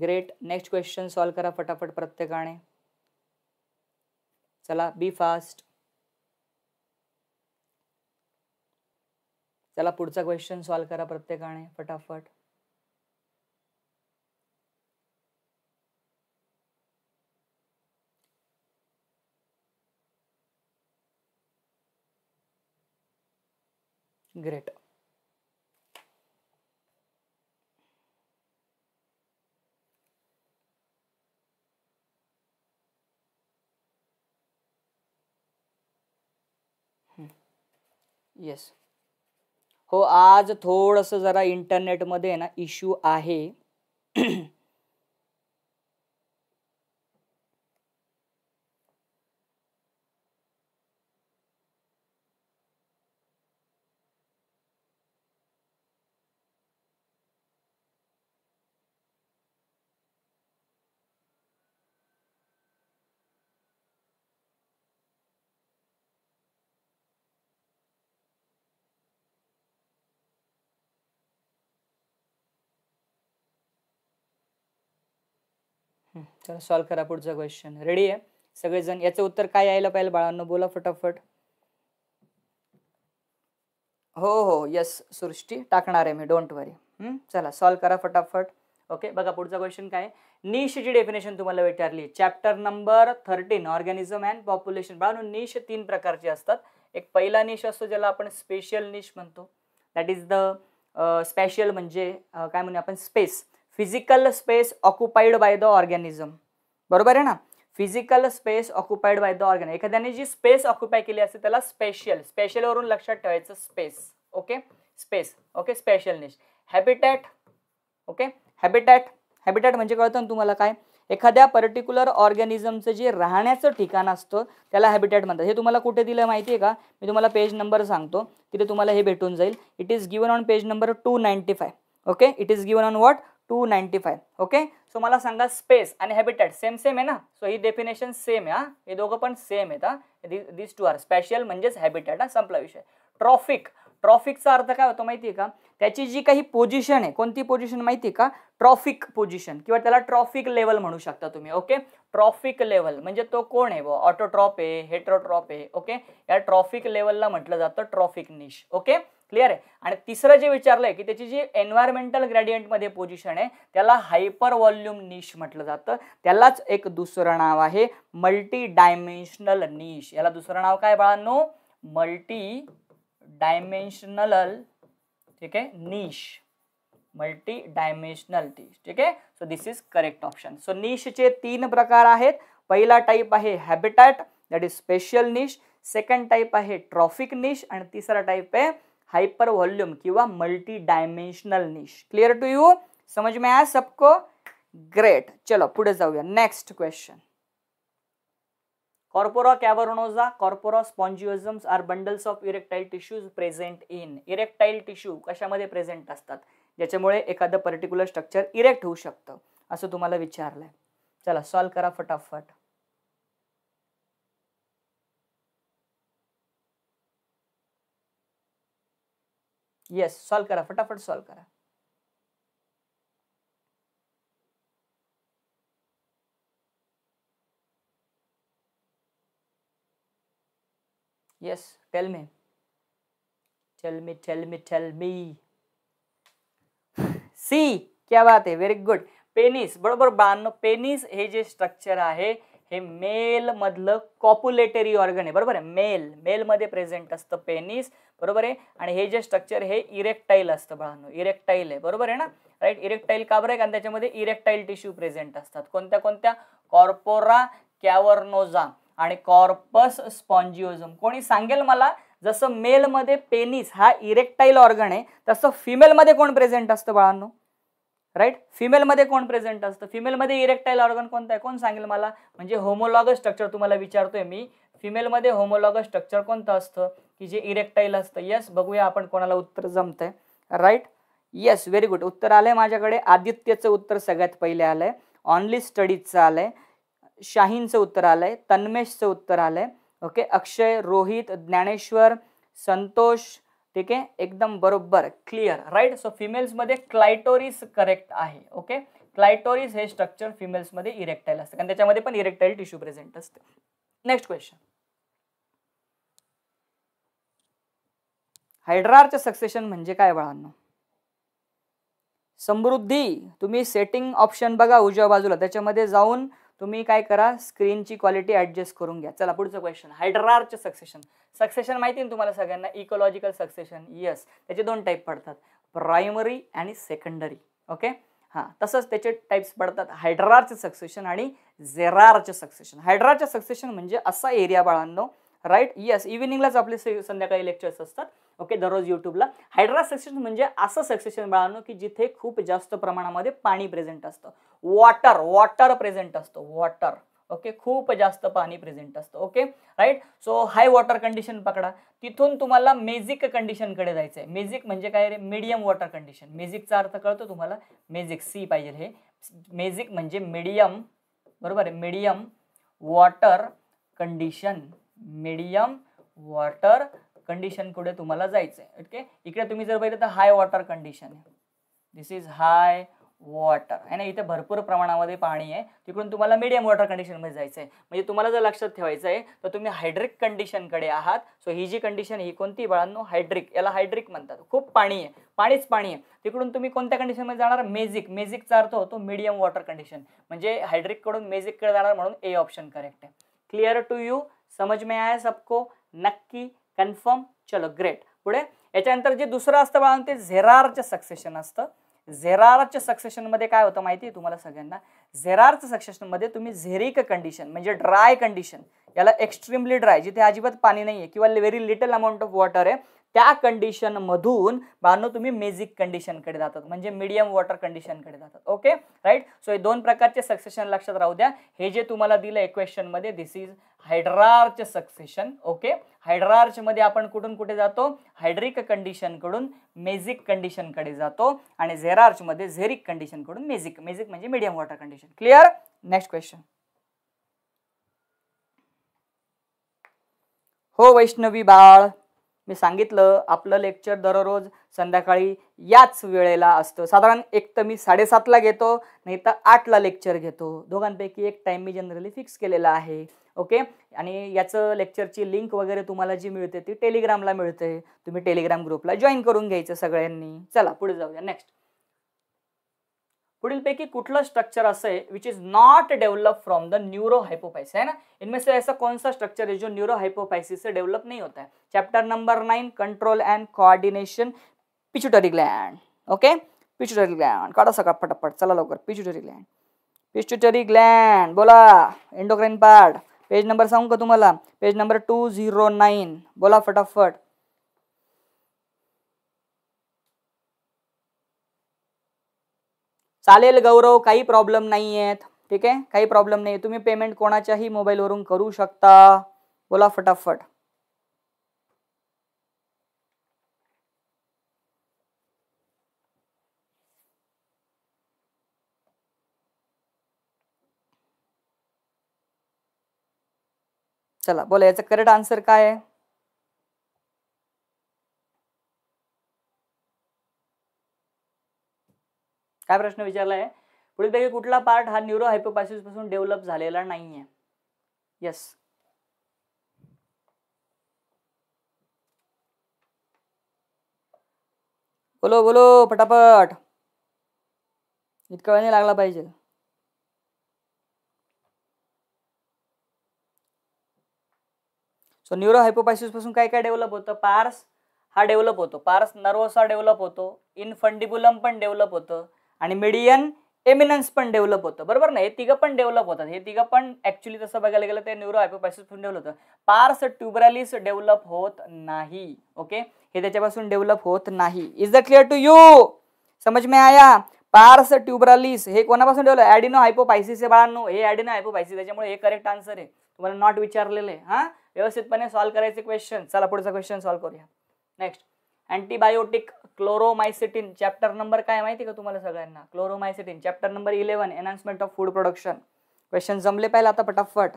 ग्रेट नेक्स्ट क्वेश्चन सॉल्व करा फटाफट प्रत्येकाने चला बी फास्ट चला पुढचा क्वेश्चन सॉल्व्ह करा प्रत्येकाने फटाफट ग्रेट येस hmm. हो आज थोडंसं जरा इंटरनेटमध्ये ना इश्यू आहे चला सॉल्व्ह करा पुढचा क्वेश्चन रेडी आहे सगळेजण याचं उत्तर काय यायला पाहिजे बाळांनो बोला फटाफट हो हो यस सृष्टी टाकणार आहे मी डोंट वरी चला सॉल्व्ह करा फटाफट ओके बघा पुढचा क्वेश्चन काय निशची डेफिनेशन तुम्हाला विचारली chapter number thirteen organism and population बाळांनो निश तीन प्रकारचे असतात एक पहिला निश असतो ज्याला आपण स्पेशल निश म्हणतो दॅट इज द स्पेशल म्हणजे काय म्हणू आपण space physical space occupied by the organism बरोबर आहे ना physical space occupied by the organ एखाद्याने जी स्पेस ऑक्युपाय केली असते त्याला स्पेशल स्पेशलवरून लक्षात ठेवायचं space okay space okay specialness habitat okay habitat habitat म्हणजे कळतं ना तुम्हाला काय एखाद्या पर्टिक्युलर ऑर्गॅनिझमचं जे राहण्याचं ठिकाण असतं त्याला हॅबिटॅट म्हणतात हे तुम्हाला कुठे दिलं माहिती आहे का मी तुम्हाला पेज नंबर सांगतो तिथे तुम्हाला हे भेटून जाईल it is given on page number two five okay it is given on what two ninety five okay so मला सांगा स्पेस आणि हॅबिटॅट सेम सेम आहे ना सो ही डेफिनेशन सेम आहे हा हे दोघं पण सेम आहेत हा दिस टू आर स्पेशल म्हणजेच हॅबिटॅट हा संपला विषय ट्रॉफिक ट्रॉफिकचा अर्थ काय होतो माहिती आहे का त्याची जी काही पोझिशन आहे कोणती पोझिशन माहिती आहे का ट्रॉफिक पोझिशन किंवा त्याला ट्रॉफिक लेवल म्हणू शकता तुम्ही ओके ट्रॉफिक लेवल म्हणजे तो कोण आहे ऑटोट्रॉप आहे हेट्रोट्रॉप आहे ओके या ट्रॉफिक लेवलला म्हटलं जातं ट्रॉफिक निश ओके क्लिअर आहे आणि तिसरं जे विचारलंय की त्याची जी एन्व्हायरमेंटल ग्रॅडियंटमध्ये पोझिशन आहे त्याला हायपर व्हॉल्यूम निश म्हटलं जातं त्यालाच एक दुसरं नाव आहे मल्टी डायमेन्शनल निश याला दुसरं नाव काय बाळांनो मल्टी डायमेन्शनल ठीक आहे निश मल्टी डायमेन्शनल निश ठीक आहे so this is correct option so निशचे तीन प्रकार आहेत पहिला टाईप आहे habitat that is special niche second type आहे ट्रॉफिक निश आणि तिसरा टाईप आहे हायपर वॉल्यूम किंवा multi dimensional niche clear to you समज में आया सबको ग्रेट चलो पुढे जाऊया next question corpora cavernosa corpora spongiosum are bundles of erectile tissues present in erectile tissue कशामध्ये प्रेझेंट असतात ज्याच्यामुळे एखादं पर्टिक्युलर स्ट्रक्चर इरेक्ट होऊ शकतं असं तुम्हाला विचारलंय चला सॉल्व करा फटाफट यस सॉल्व करा फटाफट सॉल्व करा yes tell me tell me tell me tell me see क्या बात है वेरी गुड पेनिस बरोबर बानो पेनिस हे जे स्ट्रक्चर है हे मधलं कॉप्युलेटरी ऑर्गन आहे बरोबर आहे मेल मेलमध्ये प्रेझेंट असतं पेनिस बरोबर आहे आणि हे जे स्ट्रक्चर हे इरेक्टाईल असतं बाळांनो इरेक्टाईल आहे बरोबर आहे ना राईट इरेक्टाईल का बरं आहे कारण त्याच्यामध्ये इरेक्टाईल टिश्यू प्रेझेंट असतात कोणत्या कोणत्या कॉर्पोरा कॅवर्नोजा आणि कॉर्पस स्पॉन्जिओझम कोणी सांगेल मला जसं मेलमध्ये पेनिस हा इरेक्टाईल ऑर्गन आहे तसं फिमेलमध्ये कोण प्रेझेंट असतं बाळांनो राईट फिमेलमध्ये कोण प्रेझेंट असतं फिमेलमध्ये इरेक्टाईल ऑर्गन कोणतं आहे कोण सांगेल मला म्हणजे होमोलॉग स्ट्रक्चर तुम्हाला विचारतोय मी फिमेलमध्ये होमोलॉगस स्ट्रक्चर कोणतं असतं की जे इरेक्टाईल असतं येस बघूया आपण कोणाला उत्तर जमतंय राईट येस व्हेरी गुड उत्तर आलं आहे माझ्याकडे आदित्यचं उत्तर सगळ्यात पहिले आलं आहे ऑनली स्टडीजचं आलं आहे शाहीनचं उत्तर आलं आहे तन्मेशचं उत्तर आलंय ओके अक्षय रोहित ज्ञानेश्वर संतोष ठीक आहे एकदम बरोबर क्लिअर राईट सो फिमेल्समध्ये क्लायटोरिस करेक्ट आहे ओके क्लायटोरिस हे स्ट्रक्चर फिमेल्समध्ये इरेक्टाईल असतं कारण त्याच्यामध्ये पण इरेक्टाईल टिश्यू प्रेझेंट असते नेक्स्ट क्वेश्चन हायड्रारचं सक्सेशन म्हणजे काय बाळांनो समृद्धी तुम्ही सेटिंग ऑप्शन बघा उजव्या बाजूला त्याच्यामध्ये जाऊन तुम्ही काय करा स्क्रीनची क्वालिटी ॲडजस्ट करून घ्या चला पुढचं क्वेश्चन हायड्रारचं सक्सेशन सक्सेशन माहिती आहे तुम्हाला सगळ्यांना इकोलॉजिकल सक्सेशन येस त्याचे दोन टाईप पडतात प्रायमरी आणि सेकंडरी ओके हां तसंच त्याचे टाईप्स पडतात हायड्रारचं सक्सेशन आणि झेरार्च सक्सेशन हायड्रारचं सक्सेशन म्हणजे असा एरिया बाळांनो राईट येस इव्हिनिंगलाच आपले संध्याकाळी लेक्चर्स असतात ओके दररोज यूट्यूबला हायड्रा सक्सेशन म्हणजे असं सक्सेशन मिळालं की जिथे खूप जास्त प्रमाणामध्ये पाणी प्रेझेंट असतं वॉटर वॉटर प्रेझेंट असतो वॉटर ओके खूप जास्त पाणी प्रेझेंट असतं okay right so high water condition पकडा तिथून तुम्हाला मेझिक कंडिशनकडे जायचं आहे मेझिक म्हणजे काय रे मिडियम वॉटर कंडिशन मेझिकचा अर्थ कळतो तुम्हाला मेझिक सी पाहिजे हे मेझिक म्हणजे मिडियम बरोबर आहे medium water condition medium water condition पुढे तुम्हाला जायचं आहे ओके इकडे तुम्ही जर बघितलं तर हाय वॉटर कंडिशन आहे दिस इज हाय वॉटर आहे ना इथे भरपूर प्रमाणामध्ये पाणी आहे तिकडून तुम्हाला मीडियम वॉटर कंडिशनमध्ये जायचं आहे म्हणजे तुम्हाला जर लक्षात ठेवायचं आहे तर तुम्ही हायड्रिक कंडिशनकडे आहात सो ही जी कंडिशन ही कोणती बाळांनो हायड्रिक याला हायड्रिक म्हणतात खूप पाणी आहे पाणीच पाणी आहे तिकडून तुम्ही कोणत्या कंडिशनमध्ये जाणार मेझिक मेझिकचा अर्थ होतो मीडियम वॉटर कंडिशन म्हणजे हायड्रिककडून मेझिककडे जाणार म्हणून ए ऑप्शन करेक्ट आहे क्लिअर टू यू समज में आया सबको नक्की कन्फर्म चलो ग्रेट पुढे याच्यानंतर जे दुसरं असतं बाळा ते झेरारचं सक्सेशन असतं झेरारच्या सक्सेशनमध्ये काय होतं माहिती आहे तुम्हाला सगळ्यांना झेरारचं सक्सेशनमध्ये तुम्ही झेरिक कंडिशन म्हणजे ड्राय कंडिशन याला एक्स्ट्रीमली ड्राय जिथे अजिबात पाणी नाही आहे किंवा very little amount of water आहे त्या कंडिशन मधून बानो तुम्ही मेजिक कडे जातात म्हणजे मीडियम वॉटर कंडिशनकडे जातात ओके राईट सो हे दोन प्रकारचे सक्सेशन लक्षात राहू द्या हे जे तुम्हाला दिलं आहे मध्ये this is hydrarch succession okay हायड्रार्चमध्ये आपण कुठून कुठे जातो हायड्रिक कंडिशन कंडिशनकडून मेझिक कंडिशनकडे जातो आणि मध्ये झेरिक कंडिशन कडून मेझिक मेझिक म्हणजे medium water condition clear next question हो वैष्णवी बाळ मी सांगितलं आपलं लेक्चर दररोज संध्याकाळी याच वेळेला असतं साधारण एक तर मी साडेसातला घेतो नाही तर आठला लेक्चर घेतो दोघांपैकी एक टाईम मी जनरली फिक्स केलेला आहे ओके आणि याचं लेक्चरची लिंक वगैरे तुम्हाला जी मिळते ती टेलिग्रामला मिळते तुम्ही टेलिग्राम ग्रुपला जॉईन करून घ्यायचं सगळ्यांनी चला पुढे जाऊया नेक्स्ट पुढीलपैकी कुठलं स्ट्रक्चर असं आहे which is not develop from the neuro hypophysis है ना इनमें से ऐसा कौन सा स्ट्रक्चर है जो न्यूरो हायपोपायसिस से डेव्हलप नहीं होता है chapter number nine control and coordination pituitary gland okay pituitary gland काढा सका फटाफट चला लवकर पिच्युटरी ग्लँड पिच्युटरी ग्लँड बोला एंडोक्राइन पार्ट पेज नंबर सांगू का तुम्हाला page number two zero nine बोला फटाफट चालेल गौरव काही प्रॉब्लेम नाही आहेत ठीक आहे काही प्रॉब्लेम नाही तुम्ही पेमेंट कोणाच्याही मोबाईलवरून करू शकता बोला फटाफट चला बोला याचा करेक्ट आन्सर काय आहे काय प्रश्न विचारला आहे पुढीलपैकी कुठला पार्ट हा न्यूरो पासून डेव्हलप झालेला नाही आहे येस बोलो बोलो फटाफट इतका वेळ नाही लागला पाहिजे सो न्यूरो पासून काय काय डेव्हलप होतं पार्स हा डेव्हलप होतो पार्स नर्वस हा डेव्हलप होतो इनफंडिबुलम पण डेव्हलप होतं आणि मिडियन एमिनन्स पण डेव्हलप होतं बरोबर ना हे तिघं पण डेव्हलप होतात हे तिघं पण ऍक्च्युली तसं बघायला गेलं ते न्यूरो हायपोपायसिस पण डेव्हलप होतं पार्स ट्युबरॅलिस डेव्हलप होत नाही ओके हे त्याच्यापासून डेव्हलप होत नाही is the clear to you समज मी आया पार्स ट्युबरालिस हे कोणापासून डेव्हलप ॲडिनो हायपोपायसिस हे बाळांनो हे ॲडिनो हायपोपायसिस त्याच्यामुळे हे करेक्ट आन्सर आहे तुम्हाला नॉट विचारलेले हां व्यवस्थितपणे सॉल्व्ह करायचे क्वेश्चन चला पुढचा क्वेश्चन सॉल्व्ह करूया next antibiotic chloromycetin chapter number काय माहिती का तुम्हाला सगळ्यांना chloromycetin chapter number eleven enhancement of food production question जमले पाहिजे आता पटाफट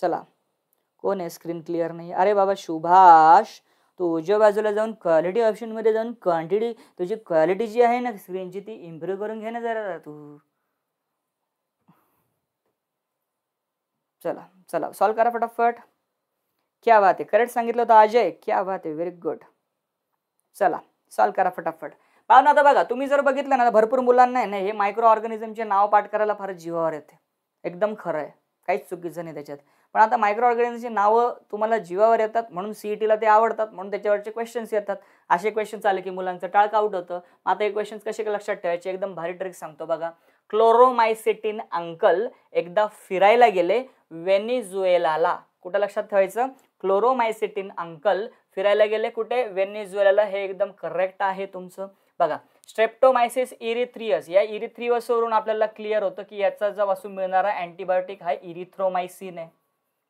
चला कोण आहे स्क्रीन क्लिअर नाही अरे बाबा सुभाष तू उजव्या बाजूला जाऊन क्वालिटी ऑप्शनमध्ये जाऊन क्वांटिटी तुझी क्वालिटी जी आहे ना स्क्रीनची ती इम्प्रूव्ह करून घे ना जरा तू चला चला सॉल्व करा फटाफट क्या बात आहे करेक्ट सांगितलं होतं अजय क्या बात व्हेरी गुड चला सॉल्व करा फटाफट पाहून आता बघा तुम्ही जर बघितलं ना भरपूर मुलांना ना हे मायक्रो ऑर्गॅनिझमचे नाव पाठ करायला फार जीवावर येते एकदम खरं आहे काहीच चुकीचं नाही त्याच्यात पण आता मायक्रो ऑर्गॅनिझमची नावं तुम्हाला जीवावर येतात म्हणून सीईटीला e ते आवडतात म्हणून त्याच्यावरचे क्वेश्चन्स येतात असे क्वेश्चन्स आले की मुलांचं टाळक आउट होतं मग आता हे क्वेश्चन्स कसे लक्षात ठेवायचे एकदम भारी ट्रिक सांगतो बघा क्लोरोमायसेटिन अंकल एकदा फिरायला गेले व्हेनेझुएलाला कुठं लक्षात ठेवायचं क्लोरोमायसिटीन अंकल फिरायला गेले कुठे व्हेनेझुएलाला हे एकदम करेक्ट आहे तुमचं बघा स्ट्रेप्टोमायसिस इरिथ्रियस या इरिथ्रियसवरून आपल्याला क्लिअर होतं की याचा जो वासून मिळणारा अँटीबायोटिक हा इरिथ्रोमायसिन आहे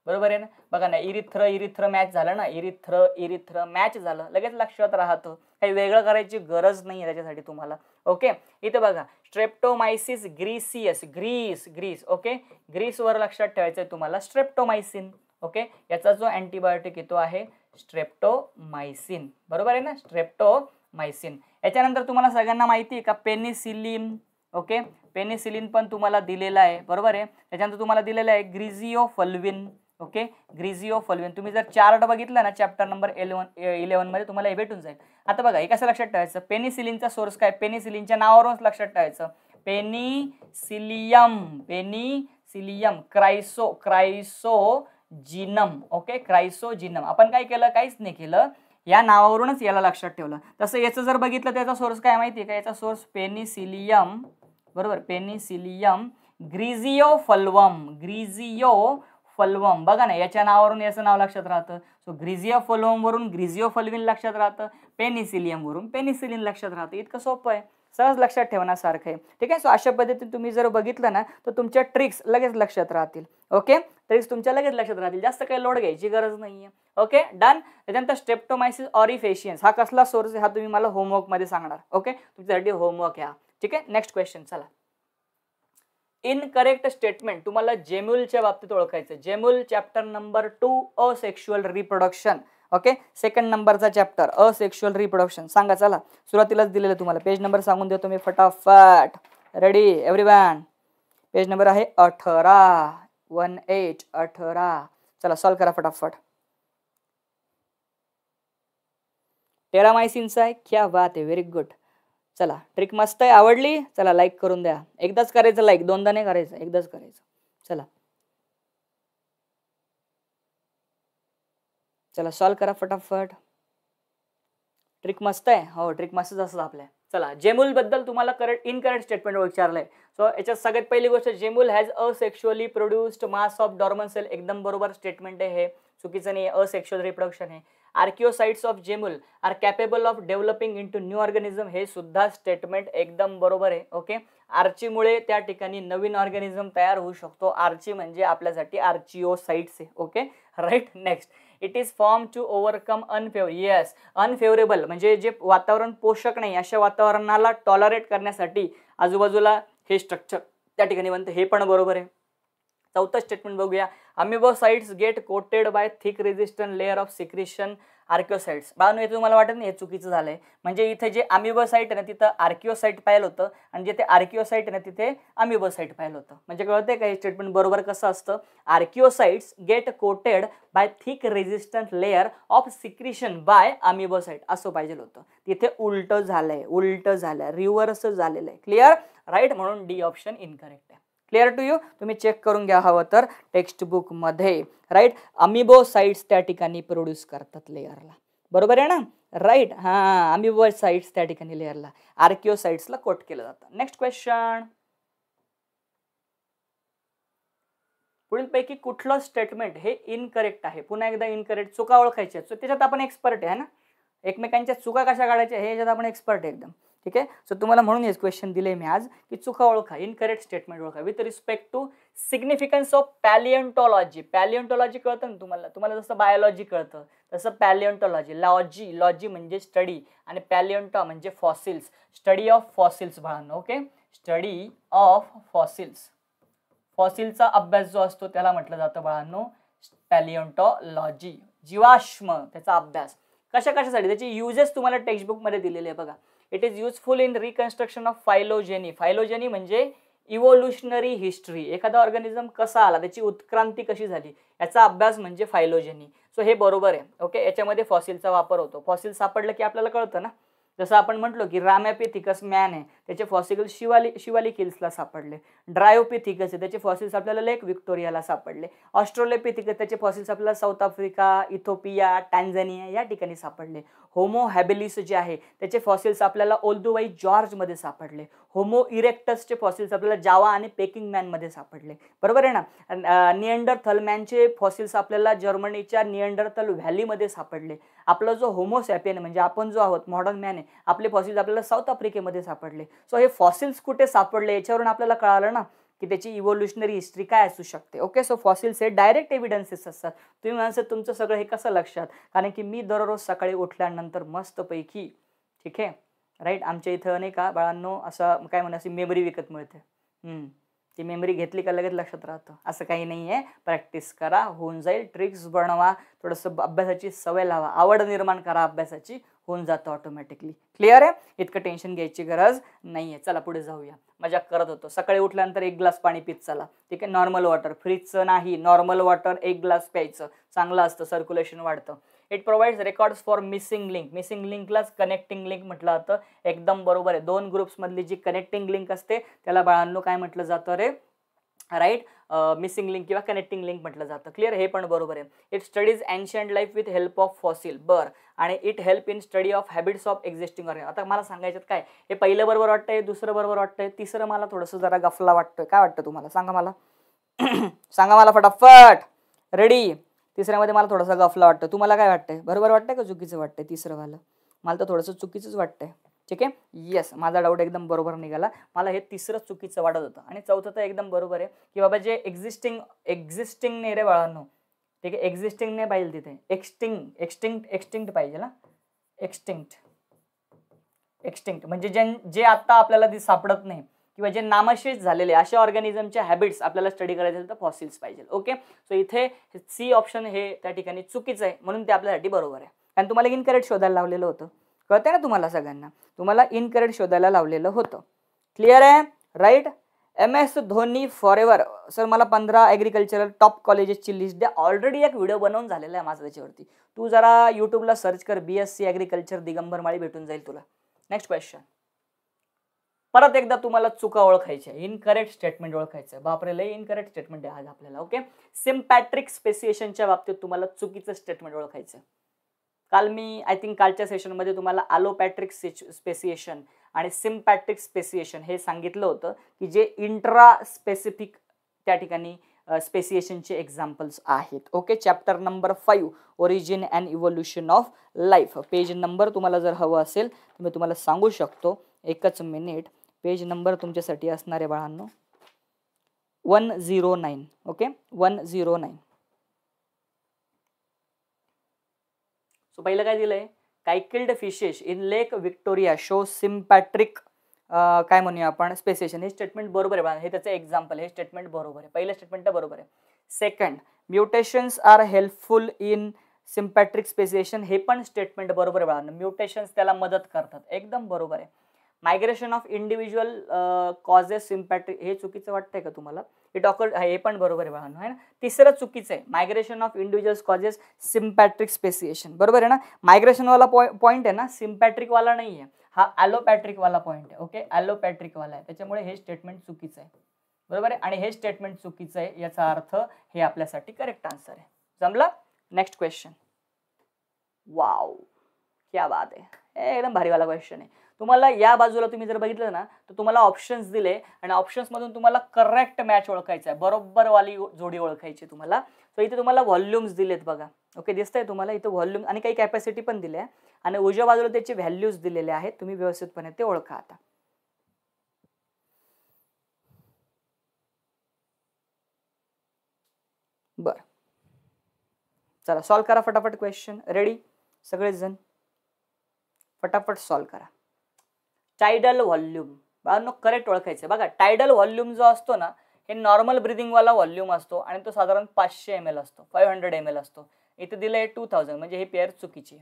बरोबर आहे ना बघा ना इरिथ्र इरिथ्र मॅच झालं ना इरिथ्र इरिथ्र मॅच झालं लगेच लक्षात राहतं काही वेगळं करायची गरज नाही आहे त्याच्यासाठी तुम्हाला ओके इथं बघा streptomyces griseus grease grease okay ग्रीसवर लक्षात ठेवायचं आहे तुम्हाला स्ट्रेप्टोमायसिन ओके याचा जो अँटीबायोटिक येतो आहे स्ट्रेप्टोमायसिन बरोबर आहे ना स्ट्रेप्टोमायसिन याच्यानंतर तुम्हाला सगळ्यांना माहिती आहे का पेनिसिलिन ओके पेनिसिलिन पण तुम्हाला दिलेला आहे बरोबर आहे त्याच्यानंतर तुम्हाला दिलेलं आहे ग्रिझिओ फल्विन ओके ग्रिझिओ फलविन तुम्ही जर चार्ट बघितला ना चॅप्टर नंबर एलेवन इलेवनमध्ये तुम्हाला हे भेटून जाईल आता बघा हे कसं लक्षात ठेवायचं पेनिसिलिनचा सोर्स काय पेनिसिलिनच्या नावावरूनच लक्षात ठेवायचं penicillium penicillium chryso chrysogenum okay chrysogenum आपण काय केलं काहीच नाही केलं या नावावरूनच याला लक्षात ठेवलं तसं याचं जर बघितलं त्याचा सोर्स काय माहिती आहे का याचा सोर्स पेनिसिलियम बरोबर penicillium griseofulvum fulvum griseo fulvum बघा ना याच्या नावावरून याचं नाव लक्षात राहतं सो ग्रीझिओ फलवमवरून ग्रीझिओ फलविन लक्षात राहतं पेनिसिलियमवरून पेनिसिलिन लक्षात राहतं इतकं सोपं आहे सहज लक्षात ठेवण्यासारखं आहे ठीक आहे सो अशा पद्धतीने तुम्ही जर बघितलं ना तर तुमच्या ट्रिक्स लगेच लक्षात राहतील ओके ट्रिक्स तुमच्या लगेच लक्षात राहतील जास्त काही लोड घ्यायची गरज नाही ओके डन त्याच्यानंतर स्टेप्टोमायसिस ऑरिफेशियन्स हा कसला सोर्स आहे हा तुम्ही मला होमवर्कमध्ये सांगणार ओके तुमच्यासाठी होमवर्क आहे ठीक आहे नेक्स्ट क्वेश्चन चला इनकरेक्ट स्टेटमेंट तुम्हाला जेम्युलच्या बाबतीत ओळखायचं gemmule chapter number two asexual reproduction okay second नंबरचा चॅप्टर असेक्शुअल रिप्रोडक्शन सांगा चला सुरुवातीलाच दिलेलं तुम्हाला पेज नंबर सांगून देतो मी फटाफट रेडी एव्हरी पेज नंबर आहे अठरा वन एट अठरा चला सॉल्व करा फटाफट टेरामायसिनचा आहे क्या बात आहे व्हेरी गुड चला ट्रिक मस्त आहे आवडली चला लाईक करून द्या एकदाच करायचं लाईक दोनदा नाही करायचं एकदाच करायचं चला चला सॉल्व करा फटाफट ट्रिक मस्त आहे हो ट्रिक मस्तच असत आपल्या चला जेमूल बद्दल तुम्हाला करंट इनकरेक्ट स्टेटमेंट विचारलंय सो याच्यात सगळ्यात पहिली गोष्ट gemmule has sexually produced mass of dormant cell एकदम बरोबर स्टेटमेंट आहे हे चुकीचं नाही असेक्शुअल रिप्रोडक्शन आहे archaeocytes of gemmule are capable of developing into new organism हे सुद्धा स्टेटमेंट एकदम बरोबर आहे ओके आर्चीमुळे त्या ठिकाणी नवीन ऑर्गॅनिझम तयार होऊ शकतो आर्ची म्हणजे आपल्यासाठी साईट्स आहे okay right next it is form to overcome unfavour yes unfavourable म्हणजे जे वातावरण पोषक नाही अशा वातावरणाला टॉलरेट करण्यासाठी आजूबाजूला हे स्ट्रक्चर त्या ठिकाणी बनतं हे पण बरोबर आहे चौथं स्टेटमेंट बघूया sides get coated by thick resistant layer of secretion archaeocytes बाळांनो हे तुम्हाला वाटत नाही हे चुकीचं झालंय म्हणजे इथे जे अमिबोसाईट आहे ना तिथं आर्किओसाईट पाहिलं होतं आणि जिथे आर्किओसाईट आहे ना तिथे अमिबोसाईट पाहिलं होतं म्हणजे कळतंय का हे स्टेटमेंट बरोबर कसं असतं archaeocytes get coated by thick resistant layer of secretion by amoebocyte असं पाहिजे होतं तिथे उलटं झालंय उलटं झालंय रिव्हर्स झालेलं आहे क्लिअर राईट म्हणून डी ऑप्शन इनकरेक्ट आहे क्लिअर टू यू तुम्ही चेक करून घ्या हवं तर टेक्स्टबुकमध्ये राईट अमिबो साईट्स त्या ठिकाणी प्रोड्यूस करतात लेअरला बरोबर आहे ना राईट हां अमिबो साईट्स त्या ठिकाणी लेअरला आर्किओ साईट्सला कोट केलं जातं नेक्स्ट क्वेश्चन पुढीलपैकी कुठलं स्टेटमेंट हे इनकरेक्ट आहे पुन्हा एकदा इनकरेक्ट चुका ओळखायच्या त्याच्यात आपण एक्सपर्ट आहे ना एकमेकांच्या चुका कशा काढायच्या हे याच्यात आपण एक्सपर्ट आहे एकदम ठीक आहे सो तुम्हाला म्हणून हे क्वेश्चन दिले मी आज की चुका ओळखा इनकरेक्ट स्टेटमेंट ओळखा with respect to significance of palaeontology palaeontology कळतं ना तुम्हाला तुम्हाला जसं बायोलॉजी कळतं तसं पॅलियंटॉलॉजी लॉजी लॉजी म्हणजे स्टडी आणि पॅलियंटॉ म्हणजे फॉसिल्स स्टडी ऑफ फॉसिल्स बाळांनो ओके स्टडी ऑफ फॉसिल्स फॉसिलचा अभ्यास जो असतो त्याला म्हटलं जातं बाळांनो पॅलियंटॉलॉजी जीवाश्म त्याचा अभ्यास कशा कशासाठी त्याचे युजेस तुम्हाला टेक्स्टबुकमध्ये दिलेले आहे बघा it is useful in reconstruction of phylogeny phylogeny म्हणजे इव्होल्युशनरी हिस्ट्री एखादा ऑर्गॅनिझम कसा आला त्याची उत्क्रांती कशी झाली याचा अभ्यास म्हणजे फायलोजेनी सो हे बरोबर आहे ओके याच्यामध्ये फॉसिलचा वापर होतो फॉसिल सापडलं की आपल्याला कळतं ना जसं आपण म्हटलो की रामॅपिथिकस मॅन आहे त्याचे फॉसिल्स शिवाली शिवाली हिल्सला सापडले ड्रायोपिथिकस त्याचे फॉसिल्स आपल्याला लेक विक्टोरियाला सापडले ऑस्ट्रोलेपिथिकस त्याचे फॉसिल्स आपल्याला साऊथ आफ्रिका इथोपिया टँझानिया या ठिकाणी सापडले होमो हॅबिलिस जे आहे त्याचे फॉसिल्स आपल्याला ओल्दुवाई जॉर्जमध्ये सापडले होमो इरेक्टसचे फॉसिल्स आपल्याला जावा आणि पेकिंग मॅनमध्ये सापडले बरोबर आहे ना नियंडर थलमॅनचे फॉसिल्स आपल्याला जर्मनीच्या थल व्हॅलीमध्ये सापडले आपला जो होमोसॅपियन म्हणजे आपण जो आहोत मॉडर्न मॅन आहे आपले फॉसिल्स आपल्याला साऊथ आफ्रिकेमध्ये सापडले सो हे फॉसिल्स कुठे सापडले याच्यावरून आपल्याला कळालं ना की त्याची इव्होल्युशनरी हिस्ट्री काय असू शकते ओके सो फॉसिल्स हे डायरेक्ट एव्हिडन्सेस असतात तुम्ही म्हणाल तुमचं सगळं हे कसं लक्षात कारण की मी दररोज सकाळी उठल्यानंतर मस्तपैकी ठीक आहे राईट आमच्या इथं नाही का बाळांनो असं काय म्हणा अशी मेमरी विकत मिळते ती मेमरी घेतली का लगेच लक्षात राहतं असं काही नाही आहे प्रॅक्टिस करा होऊन जाईल ट्रिक्स बनवा थोडंसं अभ्यासाची सवय लावा आवड निर्माण करा अभ्यासाची होऊन जातं ऑटोमॅटिकली क्लिअर आहे इतकं टेन्शन घ्यायची गरज नाही आहे चला पुढे जाऊया मजा करत होतो सकाळी उठल्यानंतर एक ग्लास पाणी पित चला ठीक आहे नॉर्मल वॉटर फ्रीजचं नाही नॉर्मल वॉटर एक ग्लास प्यायचं चांगलं असतं सर्क्युलेशन वाढतं it provides records for missing link missing लिंकलाच कनेक्टिंग लिंक म्हटलं जातं एकदम बरोबर आहे दोन ग्रुप्समधली जी कनेक्टिंग लिंक असते त्याला बाळांनो काय म्हटलं जातं रे राईट मिसिंग लिंक किंवा कनेक्टिंग लिंक म्हटलं जातं क्लिअर हे पण बरोबर आहे it studies ancient life with help of fossil बर आणि it help in study of habits of existing organ आता मला सांगायचं काय हे पहिलं बरोबर वाटतंय दुसरं बरोबर वाटतंय तिसरं मला थोडंसं जरा गफला वाटतंय काय वाटतं तुम्हाला सांगा मला सांगा मला फटाफट रेडी तिसऱ्यामध्ये मला थोडंसं गफला वाटतं तुम्हाला काय वाटतंय बरोबर वाटतंय का चुकीचं वाटतंय तिसरं वाला मला तर थोडंसं चुकीचंच वाटतंय ठीक आहे येस माझा डाऊट एकदम बरोबर निघाला मला हे तिसरं चुकीचं वाटत होतं आणि चौथं तर एकदम बरोबर आहे की बाबा जे एक्झिस्टिंग नाही रे बाळांनो ठीक आहे एक्झिस्टिंग नाही पाहिजे तिथे एक्स्टिंग एक्स्टिंक्ट एक्स्टिंक्ट पाहिजे ना एक्स्टिंक्ट एक्स्टिंक्ट म्हणजे जे जे आत्ता आपल्याला सापडत नाही किंवा जे नामशेष झालेले अशा ऑर्गॅनिझमच्या हॅबिट्स आपल्याला स्टडी करायचे तर फॉसिल्स पाहिजे ओके सो इथे सी ऑप्शन हे त्या ठिकाणी चुकीचं आहे म्हणून ते आपल्यासाठी बरोबर आहे कारण तुम्हाला इनकरेक्ट शोधायला लावलेलं होतं कळते ना तुम्हाला सगळ्यांना तुम्हाला इनकरेक्ट शोधायला लावलेलं होतं क्लिअर आहे right M S Dhoni for ever sir मला पंधरा ॲग्रिकल्चरल टॉप कॉलेजेसची लिस्ट द्या ऑलरेडी एक व्हिडिओ बनवून झालेला आहे माझा त्याच्यावरती तू जरा यूट्यूबला सर्च कर B S C agriculture Digambar Mali भेटून जाईल तुला नेक्स्ट क्वेश्चन परत एकदा तुम्हाला चुका ओळखायच्या इनकरेक्ट स्टेटमेंट ओळखायचं बापरे लय इनकरेक्ट स्टेटमेंट आहे आज आपल्याला ओके सिम्पॅट्रिक स्पेसिएशनच्या बाबतीत तुम्हाला चुकीचं स्टेटमेंट ओळखायचं काल मी आय थिंक कालच्या सेशनमध्ये तुम्हाला आलोपॅट्रिक स्पेसिएशन आणि सिम्पॅट्रिक स्पेसिएशन हे सांगितलं होतं की जे इंट्रा स्पेसिफिक त्या ठिकाणी स्पेसिएशनचे एक्झाम्पल्स आहेत okay chapter number five origin and evolution of life page number तुम्हाला जर हवं असेल तर मी तुम्हाला सांगू शकतो एकच मिनिट पेज नंबर तुमच्यासाठी असणारे बाळांनो one zero nine okay one zero nine so पहिलं काय दिलं आहे cichlid cichlid fishes in Lake Victoria show sympatric काय म्हणूया आपण स्पेसिएशन हे स्टेटमेंट बरोबर आहे हे त्याचं एक्झाम्पल हे स्टेटमेंट बरोबर आहे पहिलं स्टेटमेंट बरोबर आहे second mutations are helpful in sympatric speciation हे पण स्टेटमेंट बरोबर आहे म्युटेशन्स त्याला मदत करतात एकदम बरोबर आहे migration of individual causes sympatric हे चुकीचं वाटतंय का तुम्हाला इट ऑकर हे पण बरोबर आहे बघा ना तिसरं चुकीचं आहे migration of individual causes sympatric speciation बरोबर आहे ना मायग्रेशन वाला पॉईंट आहे ना सिम्पॅट्रिकवाला नाही आहे हा वाला पॉईंट आहे ओके वाला आहे त्याच्यामुळे हे स्टेटमेंट चुकीचं आहे बरोबर आहे आणि हे स्टेटमेंट चुकीचं आहे याचा अर्थ हे आपल्यासाठी करेक्ट आन्सर आहे जमला नेक्स्ट क्वेश्चन वाव क्या बात आहे एकदम भारीवाला क्वेश्चन आहे तुम्हाला या बाजूला तुम्ही जर बघितलं ना तर तुम्हाला ऑप्शन्स दिले आणि ऑप्शन्समधून तुम्हाला करेक्ट मॅच ओळखायचा आहे बरोबरवाली जोडी ओळखायची तुम्हाला सो इथे तुम्हाला व्हॉल्यूम्स दिलेत बघा ओके दिसतंय तुम्हाला इथे व्हॉल्यूम आणि काही कॅपॅसिटी पण दिल्या आहे आणि उजव्या बाजूला त्याचे व्हॅल्यूज दिलेले आहेत तुम्ही व्यवस्थितपणे ते ओळखा आता बर चला सॉल्व करा फटाफट क्वेश्चन रेडी सगळेजण फटाफट सॉल्व करा टायडल व्हॉल्यूम बाळांनो करेक्ट ओळखायचं बघा टायडल व्हॉल्यूम जो असतो ना हे नॉर्मल ब्रिदिंगवाला व्हॉल्यूम असतो आणि तो साधारण पाचशे एम एल असतो फाईव्ह हंड्रेड एम एल असतो इथे दिलं आहे टू थाउजंड म्हणजे हे पेअर चुकीची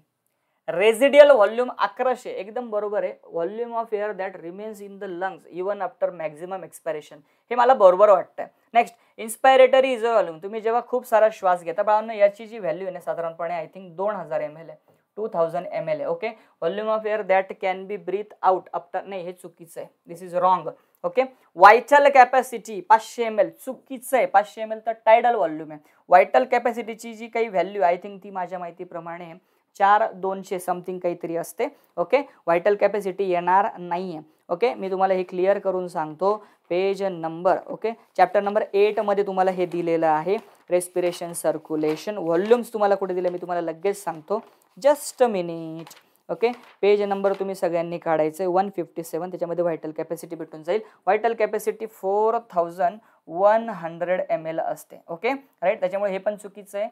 रेझिडियल व्हॉल्यूम अकराशे एकदम बरोबर आहे volume of air that remains in the lungs even after maximum expiration हे मला बरोबर वाटतं next inspiratory is a volume तुम्ही जेव्हा खूप सारा श्वास घेता बाळांनो याची जी व्हॅल्यू आहे ना साधारणपणे आय थिंक दोन हजार एम एल आहे two thousand 2000 ml okay volume of air that can be breathe out after नाही हे चुकीचं आहे this is wrong okay vital capacity पाचशे एम एल चुकीचं आहे पाचशे एम एल तर टायडल व्हॉल्यूम आहे वायटल कॅपॅसिटीची जी काही व्हॅल्यू आय थिंक ती माझ्या माहितीप्रमाणे चार दोनशे समथिंग काहीतरी असते ओके व्हायटल कॅपॅसिटी येणार नाही आहे ओके मी तुम्हाला हे क्लिअर करून सांगतो page number okay chapter number एटमध्ये तुम्हाला हे दिलेलं आहे रेस्पिरेशन सर्क्युलेशन व्हॉल्यूम्स तुम्हाला कुठे दिले मी तुम्हाला लगेच सांगतो just a minute okay page number तुम्ही सगळ्यांनी काढायचं आहे वन फिफ्टी सेवन त्याच्यामध्ये व्हायटल कॅपॅसिटी भेटून जाईल vital capacity four thousand one hundred M L असते ओके राईट त्याच्यामुळे हे पण चुकीचं आहे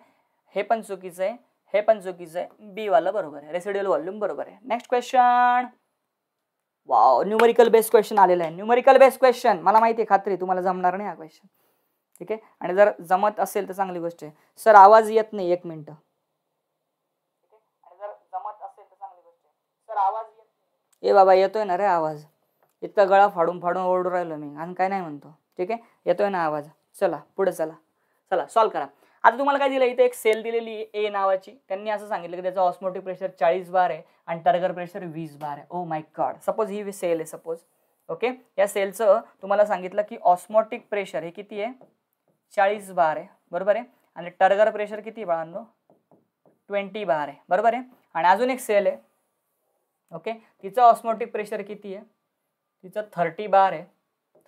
हे पण चुकीचं आहे हे पण चुकीचं आहे बीवालं बरोबर आहे रेसिडियल व्हॉल्यूम बरोबर आहे नेक्स्ट क्वेश्चन वा न्यूमरिकल बेस्ड क्वेश्चन आलेलं आहे न्यूमरिकल बेस्ड क्वेश्चन मला माहिती आहे खात्री तुम्हाला जमणार नाही हा क्वेश्चन ठीक आहे आणि जर जमत असेल तर चांगली गोष्ट आहे सर आवाज येत नाही एक मिनटं ए बाबा येतोय ना रे आवाज इतका गळा फाडून फाडून ओरडू राहिलो मी आणि काय नाही म्हणतो ठीक आहे येतोय ना आवाज चला पुढे चला चला सॉल्व करा आता तुम्हाला काय दिलं इथे एक सेल दिलेली ए नावाची त्यांनी असं सांगितलं की त्याचं ऑस्मोटिक प्रेशर चाळीस बार आहे आणि टर्गर प्रेशर वीस बार आहे ओ माय गॉड सपोज ही सेल आहे सपोज ओके या सेलचं तुम्हाला सांगितलं की ऑस्मोटिक प्रेशर हे किती आहे चाळीस बार आहे बरोबर आहे आणि टर्गर प्रेशर किती बाळांनो ट्वेंटी बार आहे बरोबर आहे आणि अजून एक सेल आहे ओके तिचं ऑस्मोटिक प्रेशर किती आहे तिचं थर्टी बार आहे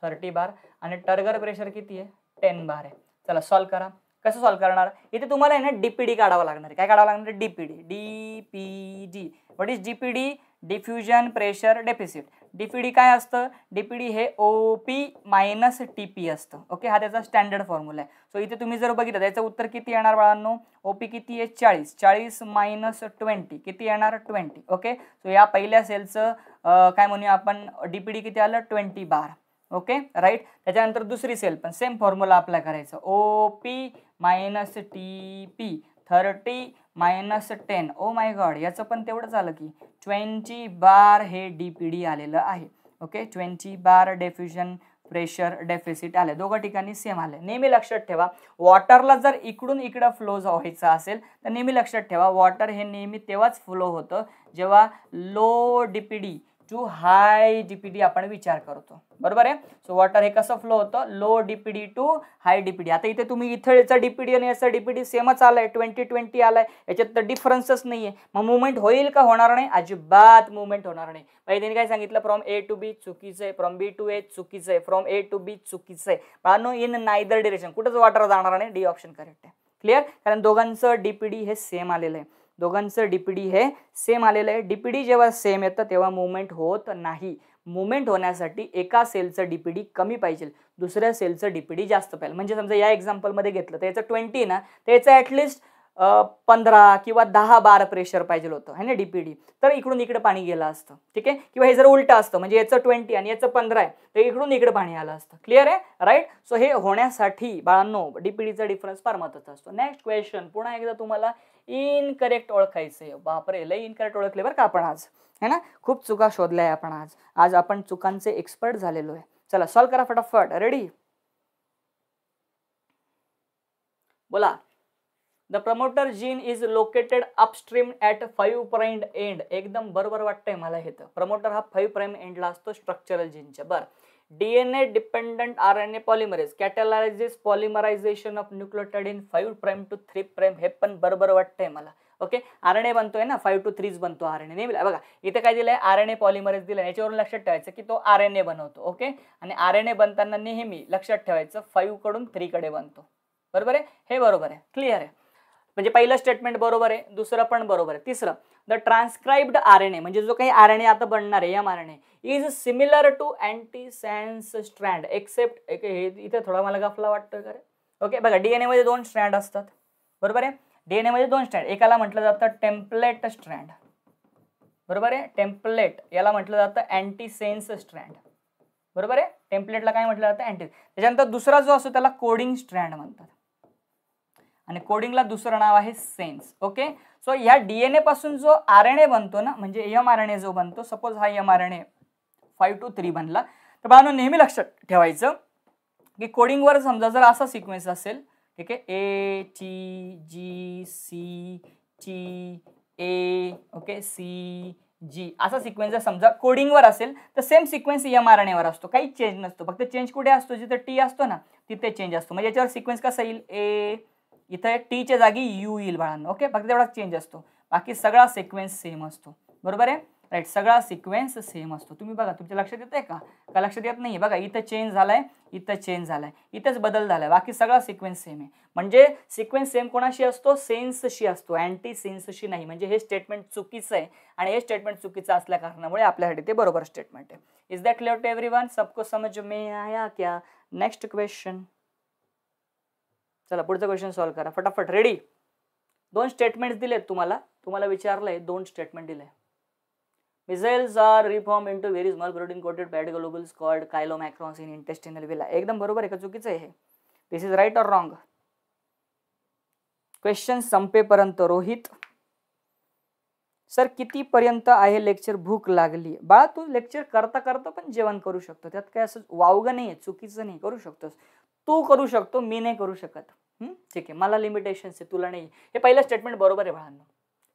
थर्टी बार आणि टर्गर प्रेशर किती आहे टेन बार आहे चला सॉल्व करा कसं सॉल्व करणार इथे तुम्हाला आहे ना डी पी डी काढावं लागणार आहे काय काढावं लागणार D P D D P G what is D P D diffusion pressure deficit DPD काय असतं डीपीडी हे O P minus T P असतं ओके हा त्याचा स्टँडर्ड फॉर्म्युला आहे सो इथे तुम्ही जर बघितलं त्याचं उत्तर किती येणार बाळांनो ओ पी किती आहे चाळीस चाळीस मायनस ट्वेंटी किती येणार ट्वेंटी ओके सो या पहिल्या सेलचं काय म्हणूया आपण डीपीडी किती आलं ट्वेंटी बार ओके राईट त्याच्यानंतर दुसरी सेल पण सेम फॉर्म्युला आपला करायचं O P minus T P thirty minus ten oh my god याचं पण तेवढंच आलं की ट्वेंटी बार हे डी पी डी आलेलं आहे okay twenty bar diffusion pressure deficit आले दोघं ठिकाणी सेम आले नेहमी लक्षात ठेवा वॉटरला जर इकडून इकडं फ्लो व्हायचं असेल तर नेहमी लक्षात ठेवा वॉटर हे नेहमी तेव्हाच फ्लो होतं जेव्हा low D P D to high DPD आपण विचार करतो बरोबर आहे सो वॉटर हे कसं फ्लो होतं low DPD to high DPD आता इथे तुम्ही याचा डीपीडी आणि याचा डीपीडी सेमच आलाय ट्वेंटी ट्वेंटी आलाय याच्यात तर डिफरन्सच नाही आहे मग मुवमेंट होईल का होणार नाही अजिबात मुवमेंट होणार नाही पहिले त्यांनी काय सांगितलं फ्रॉम ए टू बी चुकीचं आहे फ्रॉम बी टू ए चुकीचं आहे फ्रॉम ए टू बी चुकीचं आहे नो इन नायदर डिरेक्शन कुठंच वॉटर जाणार नाही डी ऑप्शन करेक्ट आहे क्लिअर कारण दोघांचं डीपीडी हे सेम आलेलं आहे दोघांचं डी पी डी हे सेम आलेलं आहे डी पी डी जेव्हा सेम येतं तेव्हा मुवमेंट होत नाही मुवमेंट होण्यासाठी एका सेलचं डी पी डी कमी पाहिजे दुसऱ्या सेलचं डी पी डी जास्त पाहिजे म्हणजे समजा या एक्झाम्पलमध्ये घेतलं तर याचं ट्वेंटी ना तर याचं ॲटलिस्ट पंधरा किंवा दहा बार प्रेशर पाहिजे होतं है ना डीपीडी तर इकडून इकडे पाणी गेलं असतं ठीक आहे किंवा हे जर उलटं असतं म्हणजे याचं ट्वेंटी आणि याचं पंधरा आहे तर इकडून इकडे पाणी आलं असतं क्लिअर आहे राईट सो हे होण्यासाठी बाळांनो डीपीडीचा डिफरन्स फार महत्वाचा असतो नेक्स्ट क्वेश्चन पुन्हा एकदा तुम्हाला इनकरेक्ट ओळखायचं आहे बापरे लय इनकरेक्ट ओळखले बरं का आपण आज है ना खूप चुका शोधल्या आहे आपण आज आज आपण चुकांचे एक्सपर्ट झालेलो आहे चला सॉल्व करा फटाफट रेडी बोला the promoter gene is located upstream at five prime end एकदम बरोबर वाटतंय मला हे तर प्रमोटर हा फाईव्ह प्राईम एंडला असतो स्ट्रक्चरल जीनच्या बरं D N A dependent R N A polymerase catalysis polymerization of nucleotide in five prime to three prime हे पण बरोबर वाटतंय मला ओके आर एन ए बनतोय ना फाईव्ह टू थ्रीच बनतो आर एन ए बघा इथे काय दिलंय आर एन ए पॉलिमरेज दिलं याच्यावरून लक्षात ठेवायचं की तो आर एन ए बनवतो ओके आणि आर एन ए बनताना नेहमी लक्षात ठेवायचं फाईव्ह कडून थ्रीकडे बनतो बरोबर आहे हे बरोबर आहे क्लिअर आहे म्हणजे पहिलं स्टेटमेंट बरोबर आहे दुसरं पण बरोबर आहे तिसरं the transcribed R N A म्हणजे जो काही आर एन ए आता बनणार आहे M R N A is similar to anti sense strand except हे इथे थोडा मला गफला वाटतं का ओके बघा डीएनए मध्ये दोन स्ट्रँड असतात बरोबर आहे डीएनए मध्ये दोन स्ट्रँड एकाला म्हटलं जातं टेम्पलेट स्ट्रँड बरोबर आहे टेम्पलेट याला म्हटलं जातं अँटी सेन्स स्ट्रँड बरोबर आहे टेम्पलेटला काय म्हटलं जातं अँटी त्याच्यानंतर दुसरा जो असतो त्याला कोडिंग स्ट्रँड म्हणतात आणि कोडिंगला दुसरं नाव आहे सेन्स ओके सो ह्या डीएनए पासून जो आर एन ए बनतो ना म्हणजे एम आर एन ए जो बनतो सपोज हा M R N A five to three बनला तर बाळांनो नेहमी लक्षात ठेवायचं की कोडिंगवर समजा जर असा सिक्वेन्स असेल ठीक आहे A T G C T A okay C G असा सिक्वेन्स जर समजा कोडिंगवर असेल तर same sequence M R N एवर असतो काही चेंज नसतो फक्त चेंज कुठे असतो जिथे टी असतो ना तिथे चेंज असतो म्हणजे याच्यावर सिक्वेन्स कसा येईल ए टी टीच्या जागी यू येईल बाळांनो ओके फक्त तेवढा चेंज असतो बाकी सगळा सिक्वेन्स सेम असतो बरोबर आहे राईट सगळा सिक्वेन्स सेम असतो तुम्ही बघा तुमच्या लक्षात येत का का लक्षात येत नाही बघा इथं चेंज झालाय इथं चेंज झालाय इथंच बदल झालाय बाकी सगळा सिक्वेन्स सेम आहे म्हणजे सिक्वेन्स सेम कोणाशी असतो सेन्सशी असतो अँटी सेन्सशी नाही म्हणजे हे स्टेटमेंट चुकीचं आहे आणि हे स्टेटमेंट चुकीचं असल्या कारणामुळे आपल्यासाठी ते बरोबर स्टेटमेंट आहे is that clear to every everyone सबको समज मे आया क्या नेक्स्ट क्वेश्चन चला पुढचं क्वेश्चन सॉल्व्ह करा फटाफट रेडी दोन स्टेटमेंट्स दिलेत तुम्हाला तुम्हाला विचारलंय दोन स्टेटमेंट दिले micelles are reform into very small protein coated bad globules called chylomicrons in intestinal villi एकदम बरोबर आहे चुकीचं आहे this is right or wrong question संपेपर्यंत रोहित सर कितीपर्यंत आहे लेक्चर भूक लागली बाळा तू लेक्चर करता करता पण जेवण करू शकतो त्यात काय असं वावगं नाही आहे चुकीचं नाही करू शकतोस तू करू शकतो मी नाही करू शकत ठीक आहे मला लिमिटेशन्स आहे तुला नाही हे पहिलं स्टेटमेंट बरोबर आहे बाळांनो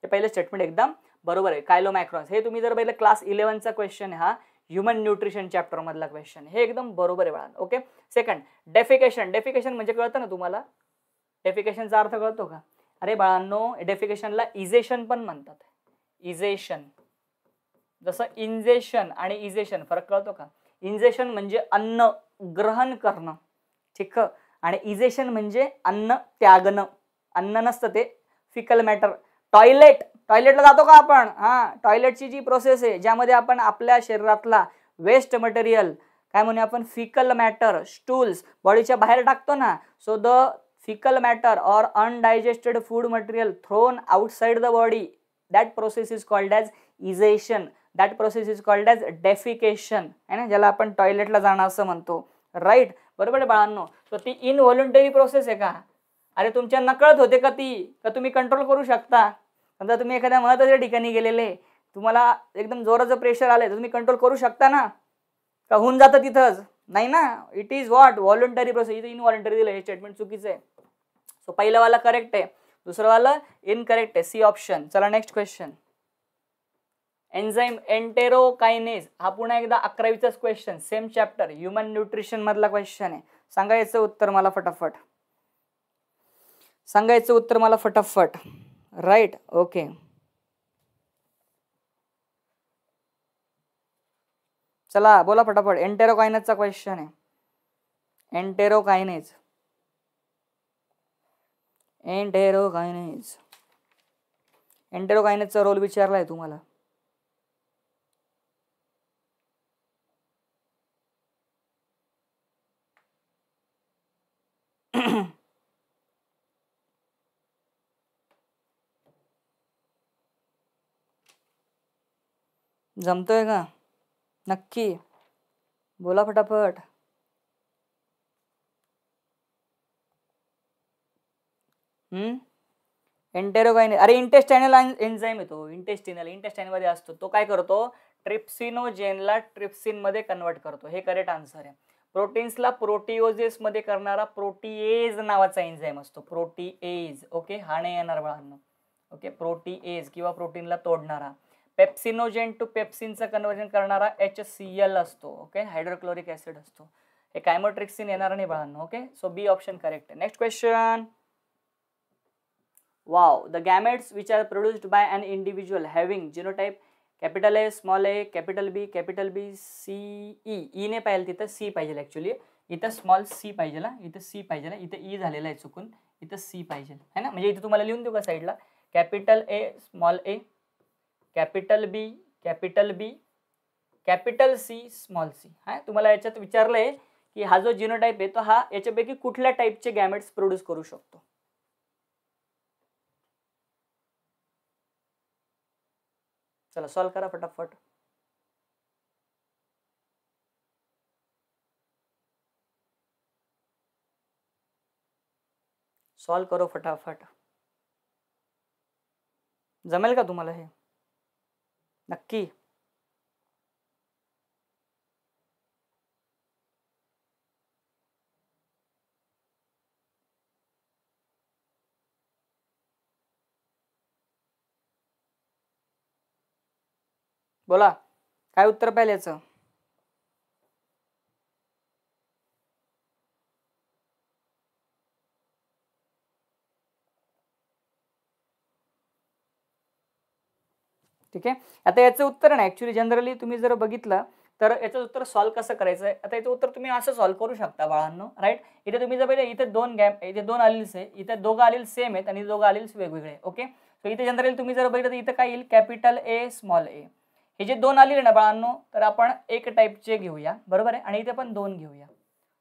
हे पहिलं स्टेटमेंट एकदम बरोबर आहे कायलो मॅक्रॉन्स हे तुम्ही जर पहिलं क्लास इलेव्हनचा क्वेश्चन हा ह्युमन न्यूट्रिशन चॅप्टरमधला क्वेश्चन हे एकदम बरोबर आहे बाळांनो ओके सेकंड डेफिकेशन डेफिकेशन म्हणजे कळतं ना तुम्हाला डेफिकेशनचा अर्थ कळतो का अरे बाळांनो डेफिकेशनला इजेशन पण म्हणतात इजेशन जसं इंजेशन आणि इजेशन फरक कळतो का इंजेशन म्हणजे अन्न ग्रहण करणं ठीक आणि इजेशन म्हणजे अन्न त्यागणं अन्न नसतं ते फिकल मॅटर टॉयलेट टॉयलेटला जातो का आपण हां टॉयलेटची जी प्रोसेस आहे ज्यामध्ये आपण आपल्या शरीरातला वेस्ट मटेरियल काय म्हणू आपण फिकल मॅटर स्टूल्स बॉडीच्या बाहेर टाकतो ना so the faecal matter or undigested food material thrown outside the body that process is called as egestion that process is called as defecation आहे ना ज्याला आपण टॉयलेटला जाणं असं म्हणतो राईट बरोबर आहे बाळांनो तर ती इनव्हॉलंटरी प्रोसेस आहे का अरे तुमच्या नकळत होते का ती का तुम्ही कंट्रोल करू शकता समजा तुम्ही एखाद्या महत्त्वाच्या ठिकाणी गेलेले तुम्हाला एकदम जोराचं प्रेशर आलं तर तुम्ही कंट्रोल करू शकता ना का होऊन जातं तिथंच नाही ना it is what voluntary process इथं इनव्हॉलंटरी दिलं हे स्टेटमेंट चुकीचं आहे सो पहिलंवाला करेक्ट आहे दुसरंवालं इनकरेक्ट आहे सी ऑप्शन चला नेक्स्ट क्वेश्चन एन्झाईम कायनेज हा पुन्हा एकदा अकरावीचाच question same chapter human nutrition मधला क्वेश्चन आहे सांगायचं उत्तर मला फटाफट सांगायचं उत्तर मला फटाफट राईट ओके चला बोला फटाफट एंटेरोकायनेजचा क्वेश्चन आहे कायनेज एंटेरोकायनेज एंटेरोकायनेजचा रोल विचारला आहे तुम्हाला जमतोय का नक्की बोला फटाफट नाही अरे इंटेस्टायनल एन्झाईम येतो इंटेस्टिनल मध्ये असतो तो काय करतो ट्रिप्सिनोजेनला ट्रिप्सिनमध्ये कन्वर्ट करतो हे करेक्ट आन्सर आहे प्रोटीन्सला मध्ये करणारा प्रोटीएज नावाचा एन्झाईम असतो प्रोटीएज ओके हा येणार बाळांना ओके प्रोटीएज किंवा प्रोटीनला तोडणारा पेप्सिनोजेन टू पेप्सिनचं कन्वर्जन करणारा एच सी एल असतो ओके हायड्रोक्लोरिक ॲसिड असतो हे कायमोट्रिक्सिन येणार नाही बाळांनो okay so B option correct next question wow the gametes which are produced by an individual having type capital A small A capital B capital B C E ईने पाहिजे तिथं C पाहिजे actually इथं small C पाहिजे इथं C पाहिजे इथं E झालेलं आहे चुकून इथं सी पाहिजे है ना म्हणजे इथं तुम्हाला लिहून देऊ का साईडला capital A small A capital B capital B capital C small C हां तुम्हाला याच्यात विचारलं आहे की हा जो जिनोटाईप आहे तो हा याच्यापैकी कुठल्या टाईपचे गॅमेट्स प्रोड्यूस करू शकतो चला सॉल्व करा फटाफट सॉल्व करो फटाफट जमेल का तुम्हाला हे नक्की बोला काय उत्तर याचं ठीक आहे आता याचं उत्तर नाही ॲक्च्युली जनरली तुम्ही जर बघितलं तर याचं उत्तर सॉल्व कसं करायचं आहे आता याचं उत्तर तुम्ही असं सॉल्व्ह करू शकता बाळांनो राईट इथे तुम्ही जर पहिले इथे दोन गॅप इथे दोन आलेल्स आहे इथे दोघं आलेले सेम आहेत आणि दोघं आलेल्स वेगवेगळे ओके सो इथे जनरली तुम्ही जर बघितलं तर इथं काय येईल कॅपिटल ए स्मॉल ए हे जे दोन आलेले ना बाळांनो तर आपण एक टाईपचे घेऊया बरोबर आहे आणि इथे पण दोन घेऊया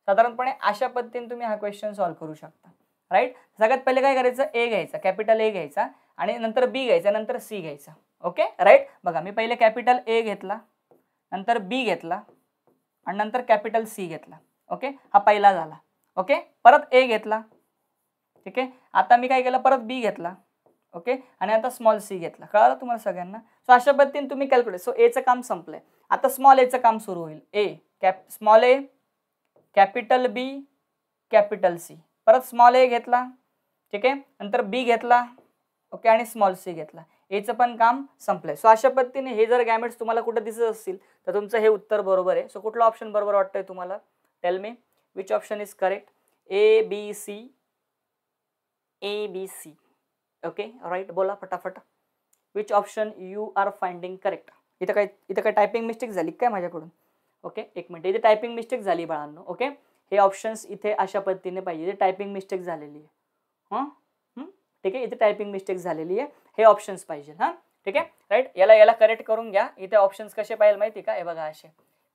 साधारणपणे अशा पद्धतीने तुम्ही हा क्वेश्चन सॉल्व्ह करू शकता राईट सगळ्यात पहिले काय करायचं ए घ्यायचा कॅपिटल ए घ्यायचा आणि नंतर बी घ्यायचा नंतर सी घ्यायचा ओके राईट बघा मी पहिले कॅपिटल ए घेतला नंतर बी घेतला आणि नंतर कॅपिटल सी घेतला ओके हा पहिला झाला ओके परत ए घेतला ठीक आहे आता मी काय केलं परत बी घेतला ओके आणि आता स्मॉल सी घेतला कळालं तुम्हाला सगळ्यांना सो अशा पद्धतीने तुम्ही कॅल्क्युलेट सो एचं काम संपलंय आता स्मॉल एचं काम सुरू होईल A cap small A capital B capital C परत स्मॉल ए घेतला ठीक आहे नंतर बी घेतला ओके आणि स्मॉल सी घेतला याचं पण काम संपलंय सो अशा पद्धतीने हे जर गॅमेट्स तुम्हाला कुठं दिसत असतील तर तुमचं हे उत्तर बरोबर आहे सो कुठलं ऑप्शन बरोबर वाटतंय तुम्हाला tell me which option is correct A B C A B C okay right बोला फटाफट which option you are finding correct इथं काय इथं काय टायपिंग मिस्टेक झाली काय माझ्याकडून ओके एक मिनटं इथे टायपिंग मिस्टेक झाली बाळांनो ओके हे ऑप्शन्स इथे अशा पद्धतीने पाहिजे इथे टायपिंग मिस्टेक झालेली आहे हां ठीक आहे इथे टायपिंग मिस्टेक झालेली आहे हे ऑप्शन्स पाहिजे हां ठीक आहे राईट याला याला करेक्ट करून घ्या इथे ऑप्शन्स कसे पाहिजे माहिती का हे बघा असे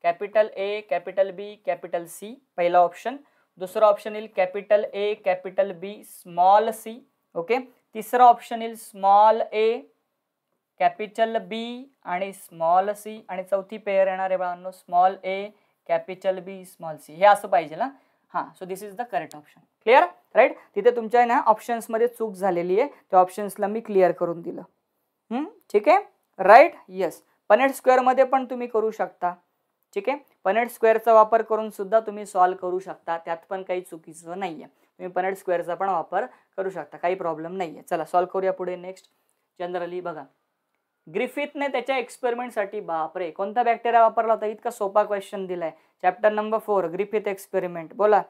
capital A capital B capital C पहिला ऑप्शन दुसरं ऑप्शन येईल capital A capital B small C okay तिसरं ऑप्शन येईल स्मॉल ए कॅपिटल बी आणि स्मॉल सी आणि चौथी पेअर येणार आहे बाळांनो small A capital B small C हे असं पाहिजे ना हां so this is the correct option clear right तिथे तुमच्या ना ऑप्शन्समध्ये चूक झालेली आहे त्या ऑप्शन्सला मी क्लिअर करून दिलं ठीक आहे राईट येस पनेट स्क्वेअरमध्ये पण तुम्ही करू शकता ठीक आहे पनेड स्क्वेअरचा वापर करून सुद्धा तुम्ही सॉल्व करू शकता त्यात पण काही चुकीचं नाही आहे तुम्ही पनेड स्क्वेअरचा पण वापर करू शकता काही प्रॉब्लेम नाही आहे चला सॉल्व करूया पुढे नेक्स्ट जनरली बघा ग्रिफिथने त्याच्या एक्सपेरिमेंटसाठी बापरे कोणता बॅक्टेरिया वापरला होता इतका सोपा क्वेश्चन दिला आहे chapter number four Griffith experiment बोला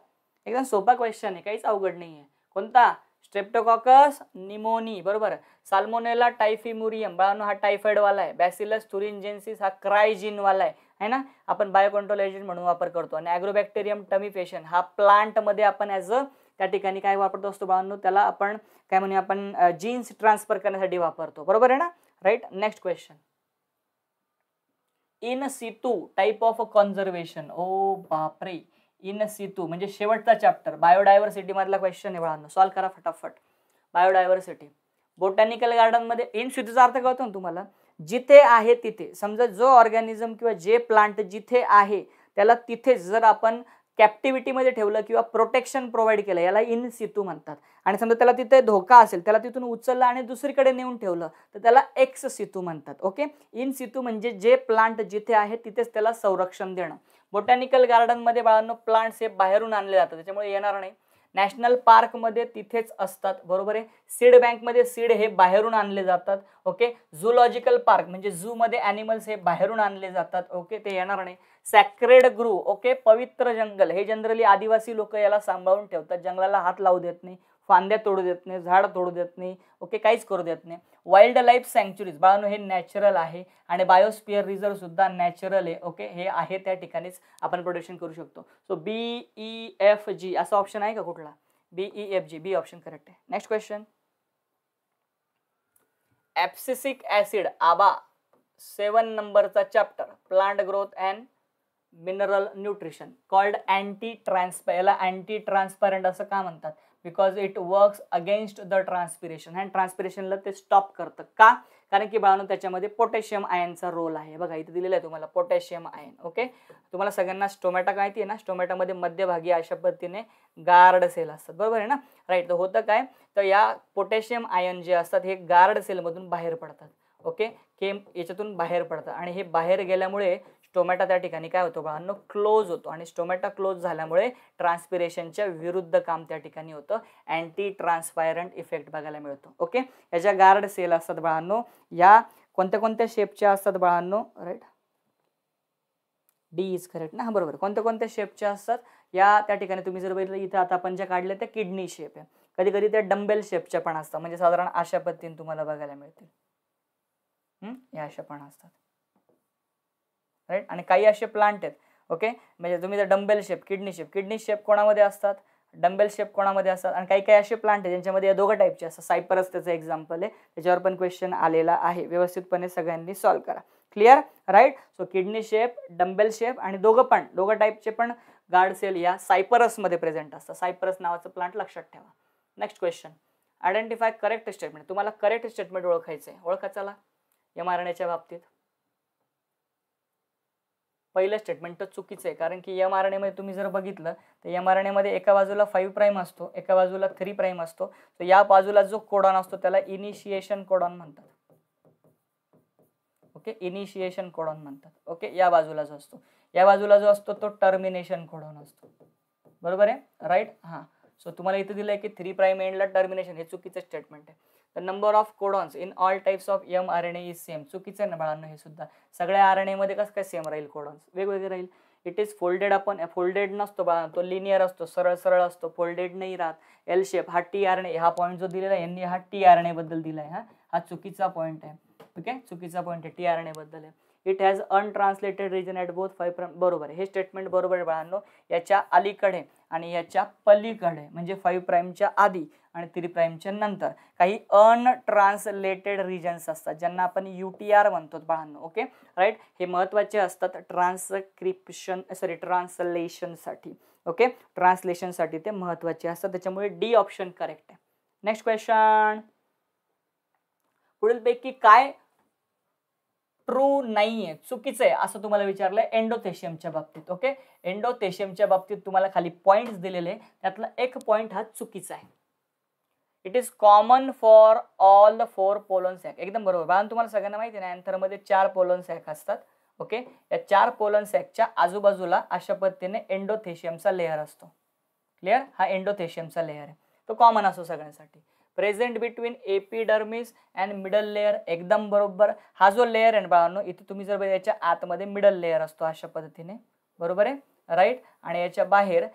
एकदम सोपा क्वेश्चन आहे काहीच अवघड नाही आहे कोणता स्ट्रेप्टोकॉकस निमोनी बरोबर साल्मोनेला टायफिमुरियम बाळांनो हा टायफॉइडवाला आहे बॅसिलस थुरिंजेन्सिस हा क्रायजिनवाला आहे है ना आपण बायोकंट्रोल एजंट म्हणून वापर करतो आणि ॲग्रोबॅक्टेरियम टमिफेशन हा प्लांटमध्ये आपण ॲज अ त्या ठिकाणी काय वापरतो असतो बाळांनो त्याला आपण काय म्हणूया आपण जीन्स ट्रान्सफर करण्यासाठी वापरतो बरोबर आहे ना right next question in situ type of conservation oh बापरे इन सितू म्हणजे शेवटचा चॅप्टर बायोडायव्हर्सिटी मधला क्वेश्चन आहे बाळांनो सॉल्व्ह करा फटाफट बायोडायव्हर्सिटी बोटॅनिकल गार्डनमध्ये इन सितूचा अर्थ कळतो ना तुम्हाला जिथे आहे तिथे समजा जो ऑर्गॅनिझम किंवा जे प्लांट जिथे आहे त्याला तिथेच जर आपण कॅप्टिव्हिटीमध्ये ठेवलं किंवा प्रोटेक्शन प्रोव्हाइड केलं याला इन सितू म्हणतात आणि समजा त्याला तिथे धोका असेल त्याला तिथून उचललं आणि दुसरीकडे नेऊन ठेवलं तर त्याला एक्स सितू म्हणतात ओके इन सितू म्हणजे जे प्लांट जिथे आहे तिथेच त्याला संरक्षण देणं बोटॅनिकल गार्डनमध्ये बाळांनो प्लांट्स हे बाहेरून आणले जातात त्याच्यामुळे येणार नाही नॅशनल पार्कमध्ये तिथेच असतात बरोबर आहे सीड बँकमध्ये सीड हे बाहेरून आणले जातात ओके झुलॉजिकल पार्क म्हणजे झूमध्ये ॲनिमल्स हे बाहेरून आणले जातात ओके ते येणार नाही सॅक्रेड ग्रू ओके पवित्र जंगल हे जनरली आदिवासी लोक याला सांभाळून ठेवतात जंगलाला हात लावू देत नाही फांद्या तोडू देत नाही झाड तोडू देत नाही ओके काहीच करू देत नाही वाईल्ड लाईफ सँक्च्युरीज बाळानो हे नॅचरल आहे आणि बायोस्पियर रिझर्वसुद्धा नॅचरल आहे ओके हे आहे त्या ठिकाणीच आपण प्रोडक्शन करू शकतो so B E F G असा ऑप्शन आहे का कुठला B E F G B option correct आहे next question abscisic acid ABA seven नंबरचा chapter plant growth and mineral nutrition called anti ट्रान्सप याला अँटी ट्रान्सपरंट असं का म्हणतात because it works against the transpiration and ट्रान्सपिरेशनला ते स्टॉप करतं का कारण की बाळानो त्याच्यामध्ये पोटॅशियम आयनचा रोल आहे बघा इथे दिलेला आहे तुम्हाला पोटॅशियम आयन ओके तुम्हाला सगळ्यांना स्टोमॅटा माहिती आहे ना स्टोमॅटामध्ये मध्यभागी अशा पद्धतीने गार्ड सेल असतात बरोबर आहे ना राईट तर होतं काय तर या पोटॅशियम आयन जे असतात हे गार्ड सेलमधून बाहेर पडतात ओके केम याच्यातून बाहेर पडतात आणि हे बाहेर गेल्यामुळे स्टोमॅटा त्या ठिकाणी काय होतो बाळांनो क्लोज होतो आणि स्टोमॅटा क्लोज झाल्यामुळे ट्रान्सपिरेशनच्या विरुद्ध काम त्या ठिकाणी होतं अँटी ट्रान्सपायरंट इफेक्ट बघायला मिळतो ओके याच्या गार्ड सेल असतात बाळांनो या कोणत्या कोणत्या शेपच्या असतात बाळांनो राईट डी इज करेक्ट ना बरोबर कोणत्या कोणत्या शेपच्या असतात या त्या ठिकाणी तुम्ही जर बघितलं इथं आता आपण ज्या काढल्या त्या किडनी शेप आहे कधी कधी त्या डंबेल शेपच्या पण असतात म्हणजे साधारण अशा पद्धतीने तुम्हाला बघायला मिळतील या अशा पण असतात राईट आणि काही असे प्लांट आहेत ओके म्हणजे तुम्ही जर dumbbell shape kidney shape kidney shape कोणामध्ये असतात डंबेल शेप कोणामध्ये असतात आणि काही काही असे प्लांट आहेत ज्यांच्यामध्ये या दोघं टाईपचे असतात सायपरस त्याचं एक्झाम्पल आहे त्याच्यावर पण क्वेश्चन आलेला आहे व्यवस्थितपणे सगळ्यांनी सॉल्व्ह करा clear right so kidney shape dumbbell shape आणि दोघं पण दोघं टाईपचे पण गार्ड सेल या सायपरसमध्ये प्रेझेंट असतात सायपरस नावाचं प्लांट लक्षात ठेवा next question identify correct statement तुम्हाला करेक्ट स्टेटमेंट ओळखायचं आहे ओळखा चला या मारण्याच्या बाबतीत पहिलं स्टेटमेंट तर चुकीचं आहे कारण की एम आर एन एमध्ये तुम्ही जर बघितलं तर एम आर एन एमध्ये एका बाजूला फाईव्ह प्राईम असतो एका बाजूला थ्री प्राईम असतो तर या बाजूला जो कोडॉन असतो त्याला इनिशिएशन कोडॉन म्हणतात ओके इनिशिएशन कोडॉन म्हणतात ओके या बाजूला जो असतो या बाजूला जो असतो तो टर्मिनेशन कोडॉन असतो बरोबर आहे राईट हां सो तुम्हाला इथे दिलं की थ्री प्राईम एंडला टर्मिनेशन हे चुकीचं स्टेटमेंट आहे number of codons in all types of M R N A is same चुकीचं बाळांना हे सुद्धा सगळ्या आर एन एमध्ये कसं काय सेम राहील कोडॉन्स वेगवेगळे राहील इट इज फोल्डेड आपण फोल्डेड नसतो बाळा तो लिनियर असतो सरळ सरळ असतो फोल्डेड नाही राहत एल शेप हा टी आर ए हा पॉईंट जो दिलेला आहे यांनी हा टी आर एन बद्दल दिला आहे हा हा चुकीचा पॉईंट आहे ओके चुकीचा पॉईंट आहे टी आर एन बद्दल आहे it has untranslated region at both five बरोबर हे स्टेटमेंट बरोबर आहे बाळांनो याच्या अलीकडे आणि याच्या पलीकडे म्हणजे फाईव्ह प्राईमच्या आधी आणि थ्री प्राईमच्या नंतर काही अनट्रान्सलेटेड रिजन्स असतात ज्यांना आपण यू टी आर म्हणतो बाळांनो ओके राईट हे महत्त्वाचे असतात ट्रान्सक्रिप्शन सॉरी ट्रान्सलेशनसाठी ओके ट्रान्सलेशनसाठी ते महत्त्वाचे असतात त्याच्यामुळे डी ऑप्शन करेक्ट आहे नेक्स्ट क्वेश्चन पुढीलपैकी काय ट्रू नाही आहे चुकीचं आहे असं तुम्हाला विचारलं आहे एंडोथेशियमच्या बाबतीत ओके एंडोथेशियमच्या बाबतीत तुम्हाला खाली पॉईंट्स दिलेले त्यातला एक पॉईंट हा चुकीचा आहे it is common for all the four pollen sac एकदम बरोबर कारण तुम्हाला सगळ्यांना माहिती नाही अँथरमध्ये चार पोलन सॅक असतात ओके या चार पोलन सॅकच्या आजूबाजूला अशा पद्धतीने एंडोथेशियमचा लेअर असतो क्लिअर हा एंडोथेशियमचा लेअर आहे तो कॉमन असतो सगळ्यांसाठी present between epidermis and middle layer एकदम बरोबर हा जो लेअर आहे बाळांनो इथे तुम्ही जर याच्या आतमध्ये मिडल लेअर असतो अशा पद्धतीने बरोबर आहे राईट आणि याच्या बाहेर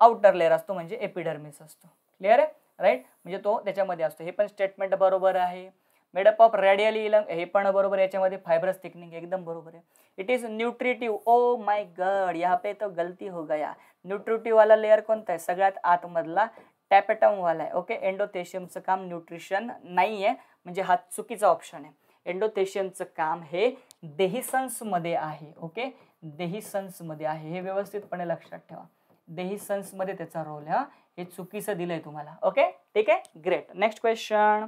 आउटर लेअर असतो म्हणजे एपिडर्मिस असतो क्लिअर आहे राईट म्हणजे तो त्याच्यामध्ये असतो हे पण स्टेटमेंट बरोबर आहे मेडअप ऑफ रेडियली इलंग हे पण बरोबर याच्यामध्ये फायबरस थिकनिंग एकदम बरोबर आहे it is nutritive oh my god या पे तो गलती हो गया न्यूट्रिटिव्हवाला लेअर कोणता आहे सगळ्यात आतमधला टॅपेटमवाला आहे ओके एंडोथेशियमचं काम न्यूट्रिशन नाही आहे म्हणजे हा चुकीचा ऑप्शन आहे एंडोथेशियमचं काम हे देहिसन्समध्ये आहे ओके देहिसन्समध्ये आहे हे व्यवस्थितपणे लक्षात ठेवा देही सन्समध्ये त्याचा रोल हा हे चुकीचं दिलंय तुम्हाला ओके ठीक आहे ग्रेट नेक्स्ट क्वेश्चन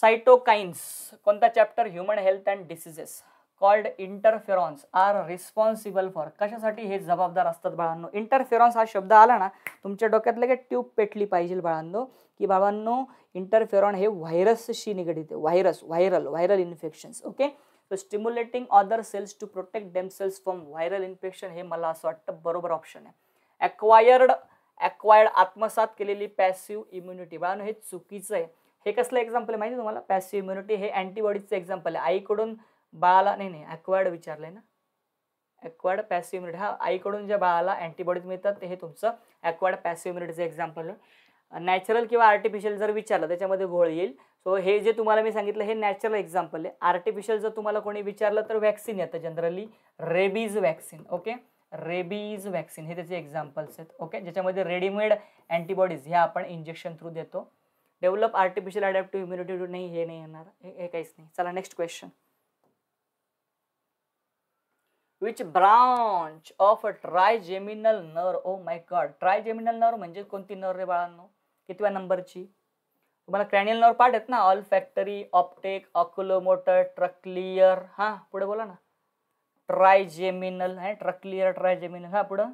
सायटोकाइन्स कोणता chapter human health and diseases called interferons are responsible for कशासाठी हे जबाबदार असतात बाळांनो इंटरफेरॉन्स हा शब्द आला ना तुमच्या डोक्यात लगेच ट्यूब पेटली पाहिजे बाळांनो की बाबांनो इंटरफेरॉन हे व्हायरसशी निगडित आहे virus viral viral infections okay तर stimulating other cells to protect them cells from viral infection हे मला असं वाटतं बरोबर ऑप्शन आहे ॲक्वायर्ड ॲक्वायर्ड आत्मसात केलेली पॅसिव्ह इम्युनिटी बाळानं हे चुकीचं आहे हे कसलं एक्झाम्पल आहे माहिती तुम्हाला पॅसिव इम्युनिटी हे अँटीबॉडीजचं एक्झाम्पल आहे आईकडून बाळाला नाही नाही ॲक्वायर्ड विचारलं आहे ना ॲक्वायर्ड पॅसिव इम्युनिटी हा आईकडून ज्या बाळाला अँटीबॉडीज मिळतात हे तुमचं ॲक्वायर्ड पॅसिव इम्युनिटीचं एक्झाम्पल आहे नॅचरल किंवा आर्टिफिशियल जर विचारलं त्याच्यामध्ये घोळ येईल सो हे जे तुम्हाला मी सांगितलं हे नॅचरल एक्झाम्पल आहे आर्टिफिशियल जर तुम्हाला कोणी विचारलं तर वॅक्सिन येतं generally rabies vaccine okay rabies vaccine हे त्याचे एक्झाम्पल्स आहेत ओके ज्याच्यामध्ये रेडीमेड अँटीबॉडीज ह्या आपण इंजेक्शन थ्रू देतो डेव्हलप आर्टिफिशियल अडॅप्टिव्ह इम्युनिटी नाही हे नाही येणार हे काहीच नाही चला next question which branch of a trigeminal nerve oh my God ट्रायजेमिनल नर म्हणजे कोणती नर रे बाळांनो कितव्या नंबरची तुम्हाला क्रॅनियल नवर पार्ट आहेत ना ऑल फॅक्टरी ऑप्टेक ऑक्युलोमोटर ट्रक्लियर हां पुढे बोला ना ट्रायजेमिनल आहे ट्रक्लियर ट्रायजेमिनल हां पुढं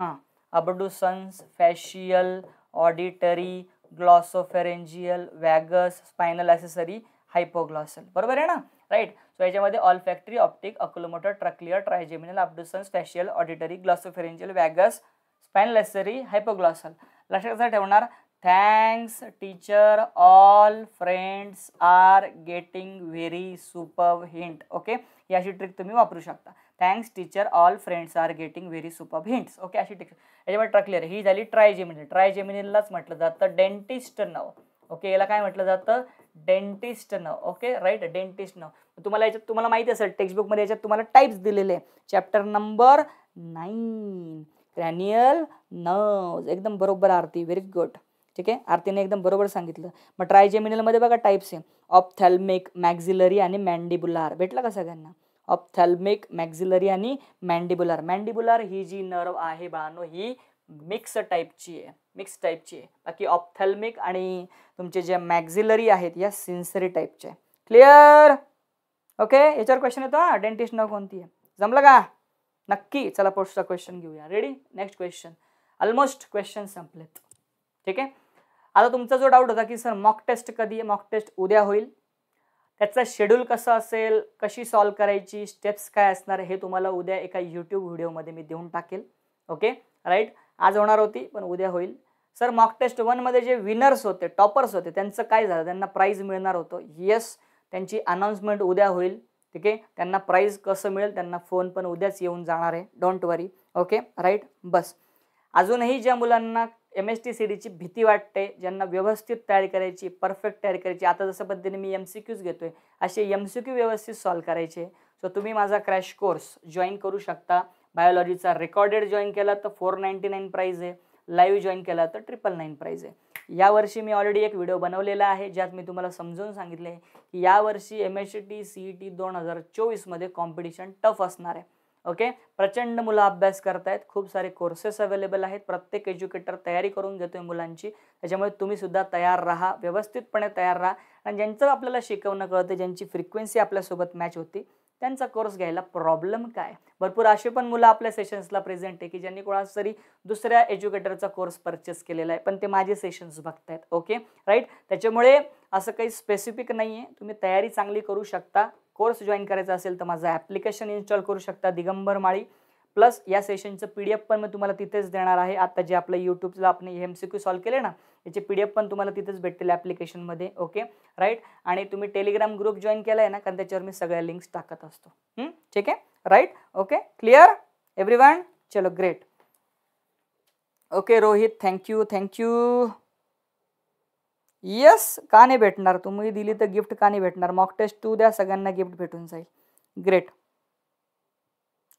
हां abducens facial auditory glossopharyngeal vagus spinal accessory hypoglossal बरोबर आहे ना राईट सो याच्यामध्ये olfactory optic oculomotor trochlear trigeminal abducens facial auditory glossopharyngeal vagus spinal accessory hypoglossal लक्षात कसं ठेवणार thanks teacher all friends are getting very super hint okay ही अशी trick तुम्ही वापरू शकता thanks teacher all friends are getting very super hints okay अशी trick याच्यामध्ये ट्रक क्लिअर ही झाली ट्राय ट्रायजेमिनीलाच म्हटलं जातं डेंटिस्ट नव ओके याला काय म्हटलं जातं डेंटिस्ट न ओके राईट डेंटिस्ट न तुम्हाला याच्यात तुम्हाला माहिती असेल टेक्स्टबुकमध्ये याच्यात तुम्हाला टाईप्स दिलेले chapter number nine cranial nerves एकदम बरोबर आरती व्हेरी गुड ठीक आहे आरतीने एकदम बरोबर सांगितलं मग ट्रायजेमिनलमध्ये बघा टाईप्स आहे ऑप्थॅल्मिक मॅक्झिलरी आणि मॅन्डिबुलार भेटला का सगळ्यांना ऑप्थॅल्मिक मॅक्झिलरी आणि मॅन्डिबुलार मॅन्डिबुलार ही जी नर्व आहे बानो ही मिक्स टाईपची आहे मिक्स टाईपची आहे बाकी ऑप्थॅल्मिक आणि तुमचे जे मॅक्झिलरी आहेत या सिन्सरी टाईपच्या क्लिअर ओके याच्यावर क्वेश्चन येतो डेंटिस्ट नर्व कोणती आहे जमलं का नक्की चला पुढचा क्वेश्चन घेऊया ready next question almost question संपलेत ठीक आहे आता तुमचा जो डाऊट होता की सर मॉक टेस्ट कधी मॉक टेस्ट उद्या होईल त्याचा शेड्यूल कसा असेल कशी सॉल्व करायची स्टेप्स काय असणार हे तुम्हाला उद्या एका यूट्यूब व्हिडिओमध्ये मी देऊन टाकेल ओके राईट आज होणार होती पण उद्या होईल सर मॉक टेस्ट वनमध्ये जे विनर्स होते टॉपर्स होते त्यांचं काय झालं त्यांना प्राईज मिळणार होतं येस त्यांची अनाऊन्समेंट उद्या होईल ठीक आहे त्यांना प्राईज कसं मिळेल त्यांना फोन पण उद्याच येऊन जाणार आहे डोंट वरी ओके राईट बस अजूनही ज्या मुलांना एम एस टी सी डीची भीती वाटते ज्यांना व्यवस्थित तयारी करायची परफेक्ट तयारी करायची आता जसं पद्धतीने मी एम सी क्यूज घेतो आहे असे एम सी क्यू व्यवस्थित सॉल्व करायचे सो तुम्ही माझा क्रॅश कोर्स जॉईन करू शकता बायोलॉजीचा रेकॉर्डेड जॉईन केला तर फोर नाईंटी नाईन प्राईज आहे लाईव्ह जॉईन केला तर ट्रिपल नाईन प्राईज आहे यावर्षी मी ऑलरेडी एक व्हिडिओ बनवलेला आहे ज्यात मी तुम्हाला समजून सांगितले आहे की यावर्षी M S T C E T दोन हजार चोवीसमध्ये कॉम्पिटिशन टफ असणार आहे ओके प्रचंड मुलं अभ्यास करतायत खूप सारे कोर्सेस अवेलेबल आहेत प्रत्येक एज्युकेटर तयारी करून घेतोय मुलांची त्याच्यामुळे तुम्ही सुद्धा तयार राहा व्यवस्थितपणे तयार राहा आणि ज्यांचं आपल्याला शिकवणं कळतं ज्यांची फ्रिक्वेन्सी आपल्यासोबत मॅच होती त्यांचा कोर्स घ्यायला प्रॉब्लेम काय भरपूर असे पण मुलं आपल्या सेशन्सला प्रेझेंट आहे की ज्यांनी कोणासरी तरी दुसऱ्या एज्युकेटरचा कोर्स परचेस केलेला आहे पण ते माझे सेशन्स बघतायत ओके राईट त्याच्यामुळे असं काही स्पेसिफिक नाही आहे तुम्ही तयारी चांगली करू शकता कोर्स जॉईन करायचा असेल तर माझं ॲप्लिकेशन इन्स्टॉल करू शकता दिगंबर माळी प्लस या सेशनचं पी डी एफ पण मी तुम्हाला तिथेच देणार आहे आता जे आपलं यूट्यूबला आपण एम सी क्यू सॉल्व केले ना याचे पी डी एफ पण तुम्हाला तिथेच भेटतील ॲप्लिकेशनमध्ये ओके राईट आणि तुम्ही टेलिग्राम ग्रुप जॉईन केला आहे ना कारण त्याच्यावर मी सगळ्या लिंक्स टाकत असतो ठीक आहे राईट ओके क्लिअर एव्हरी चलो great okay Rohit thank you thank you yes का नाही भेटणार तुम्ही दिली तर गिफ्ट का नाही भेटणार मॉक टेस्ट टू द्या सगळ्यांना गिफ्ट भेटून जाईल ग्रेट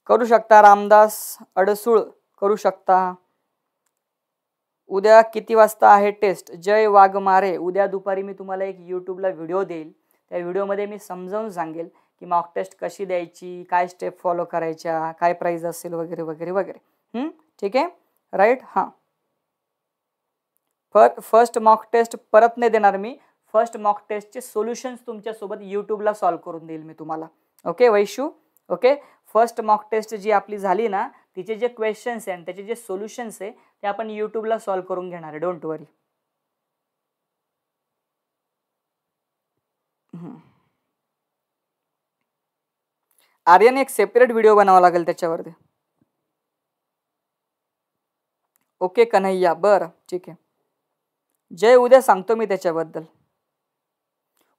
करू शकता रामदास अडसूळ करू शकता उद्या किती वाजता आहे टेस्ट जय मारे उद्या दुपारी मी तुम्हाला एक यूट्यूबला व्हिडिओ देईल त्या व्हिडिओमध्ये मी समजावून सांगेल की मॉक टेस्ट कशी द्यायची काय स्टेप फॉलो करायच्या काय प्राईज असेल वगैरे वगैरे वगैरे ठीक आहे राईट हां फर फर्स्ट मॉक टेस्ट परत नाही देणार मी फर्स्ट मॉक टेस्टचे सोल्युशन्स तुमच्यासोबत यूट्यूबला सॉल्व करून देईल मी तुम्हाला okay Vaishu okay first mock test जी आपली झाली ना तिचे जे क्वेश्चन्स आहे आणि त्याचे जे सोल्युशन्स आहे ते आपण यूट्यूबला सॉल्व्ह करून घेणार आहे डोंट वरी आर्यन एक सेपरेट व्हिडिओ बनावा लागेल त्याच्यावरती ओके कन्हैया बर ठीक आहे जय उद्या सांगतो मी त्याच्याबद्दल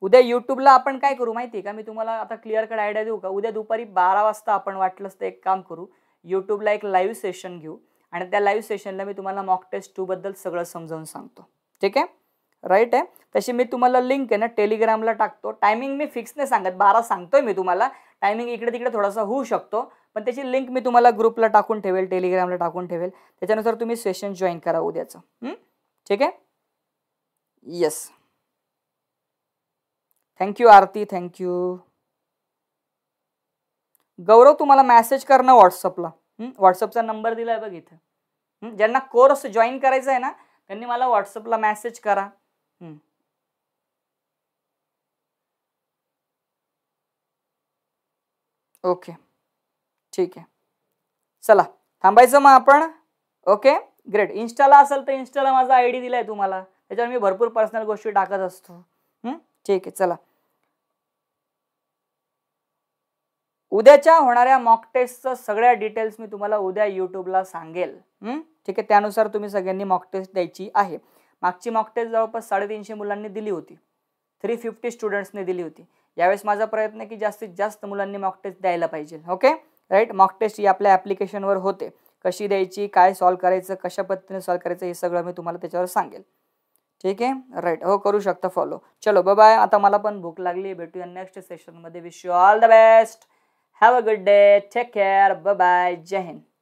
उद्या यूट्यूबला आपण काय करू माहिती आहे का मी तुम्हाला आता क्लिअर कट आयडिया देऊ का उद्या दुपारी बारा वाजता आपण वाटलंच तर एक काम करू यूट्यूबला एक लाईव्ह सेशन घेऊ आणि त्या लाईव्ह सेशनला मी तुम्हाला मॉक टेस्ट टूबद्दल सगळं समजावून सांगतो ठीक आहे राईट आहे तशी मी तुम्हाला लिंक आहे ना टेलिग्रामला टाकतो टायमिंग मी फिक्स नाही सांगत बारा सांगतोय मी तुम्हाला टायमिंग इकडे तिकडे थोडासा होऊ शकतो पण त्याची लिंक मी तुम्हाला ग्रुपला टाकून ठेवेल टेलिग्रामला टाकून ठेवेल त्याच्यानुसार तुम्ही सेशन जॉईन करा उद्याचं ठीक आहे yes thank you Aarti thank you Gaurav तुम्हाला मॅसेज करणं व्हॉट्सअपला व्हॉट्सअपचा नंबर दिला आहे बघ इथं ज्यांना कोर्स जॉईन करायचा आहे ना त्यांनी मला व्हॉट्सअपला मॅसेज करा ओके ठीक आहे चला थांबायचं मग आपण ओके ग्रेट इन्स्टाला असेल तर इन्स्टाला माझा आय डी दिला आहे तुम्हाला त्याच्यावर मी भरपूर पर्सनल गोष्टी टाकत असतो ठीक आहे चला उद्याच्या होणाऱ्या मॉक टेस्टचं सगळ्या डिटेल्स मी तुम्हाला उद्या यूट्यूबला सांगेल ठीक आहे त्यानुसार तुम्ही सगळ्यांनी मॉक टेस्ट द्यायची आहे मागची मॉक टेस्ट जवळपास साडेतीनशे मुलांनी दिली होती थ्री फिफ्टी स्टुडंट्सने दिली होती यावेळेस माझा प्रयत्न की जास्तीत जास्त मुलांनी मॉक टेस्ट द्यायला पाहिजे ओके राईट मॉक टेस्ट ही आपल्या ॲप्लिकेशनवर होते कशी द्यायची काय सॉल्व्ह करायचं कशा पद्धतीने सॉल्व्ह करायचं हे सगळं मी तुम्हाला त्याच्यावर सांगेल ठीक आहे राईट हो करू शकता फॉलो चलो बाय आता मला पण भूक लागली भेटूया नेक्स्ट सेशनमध्ये wish you all the best Have a good day. Take care. Bye bye. Jahin.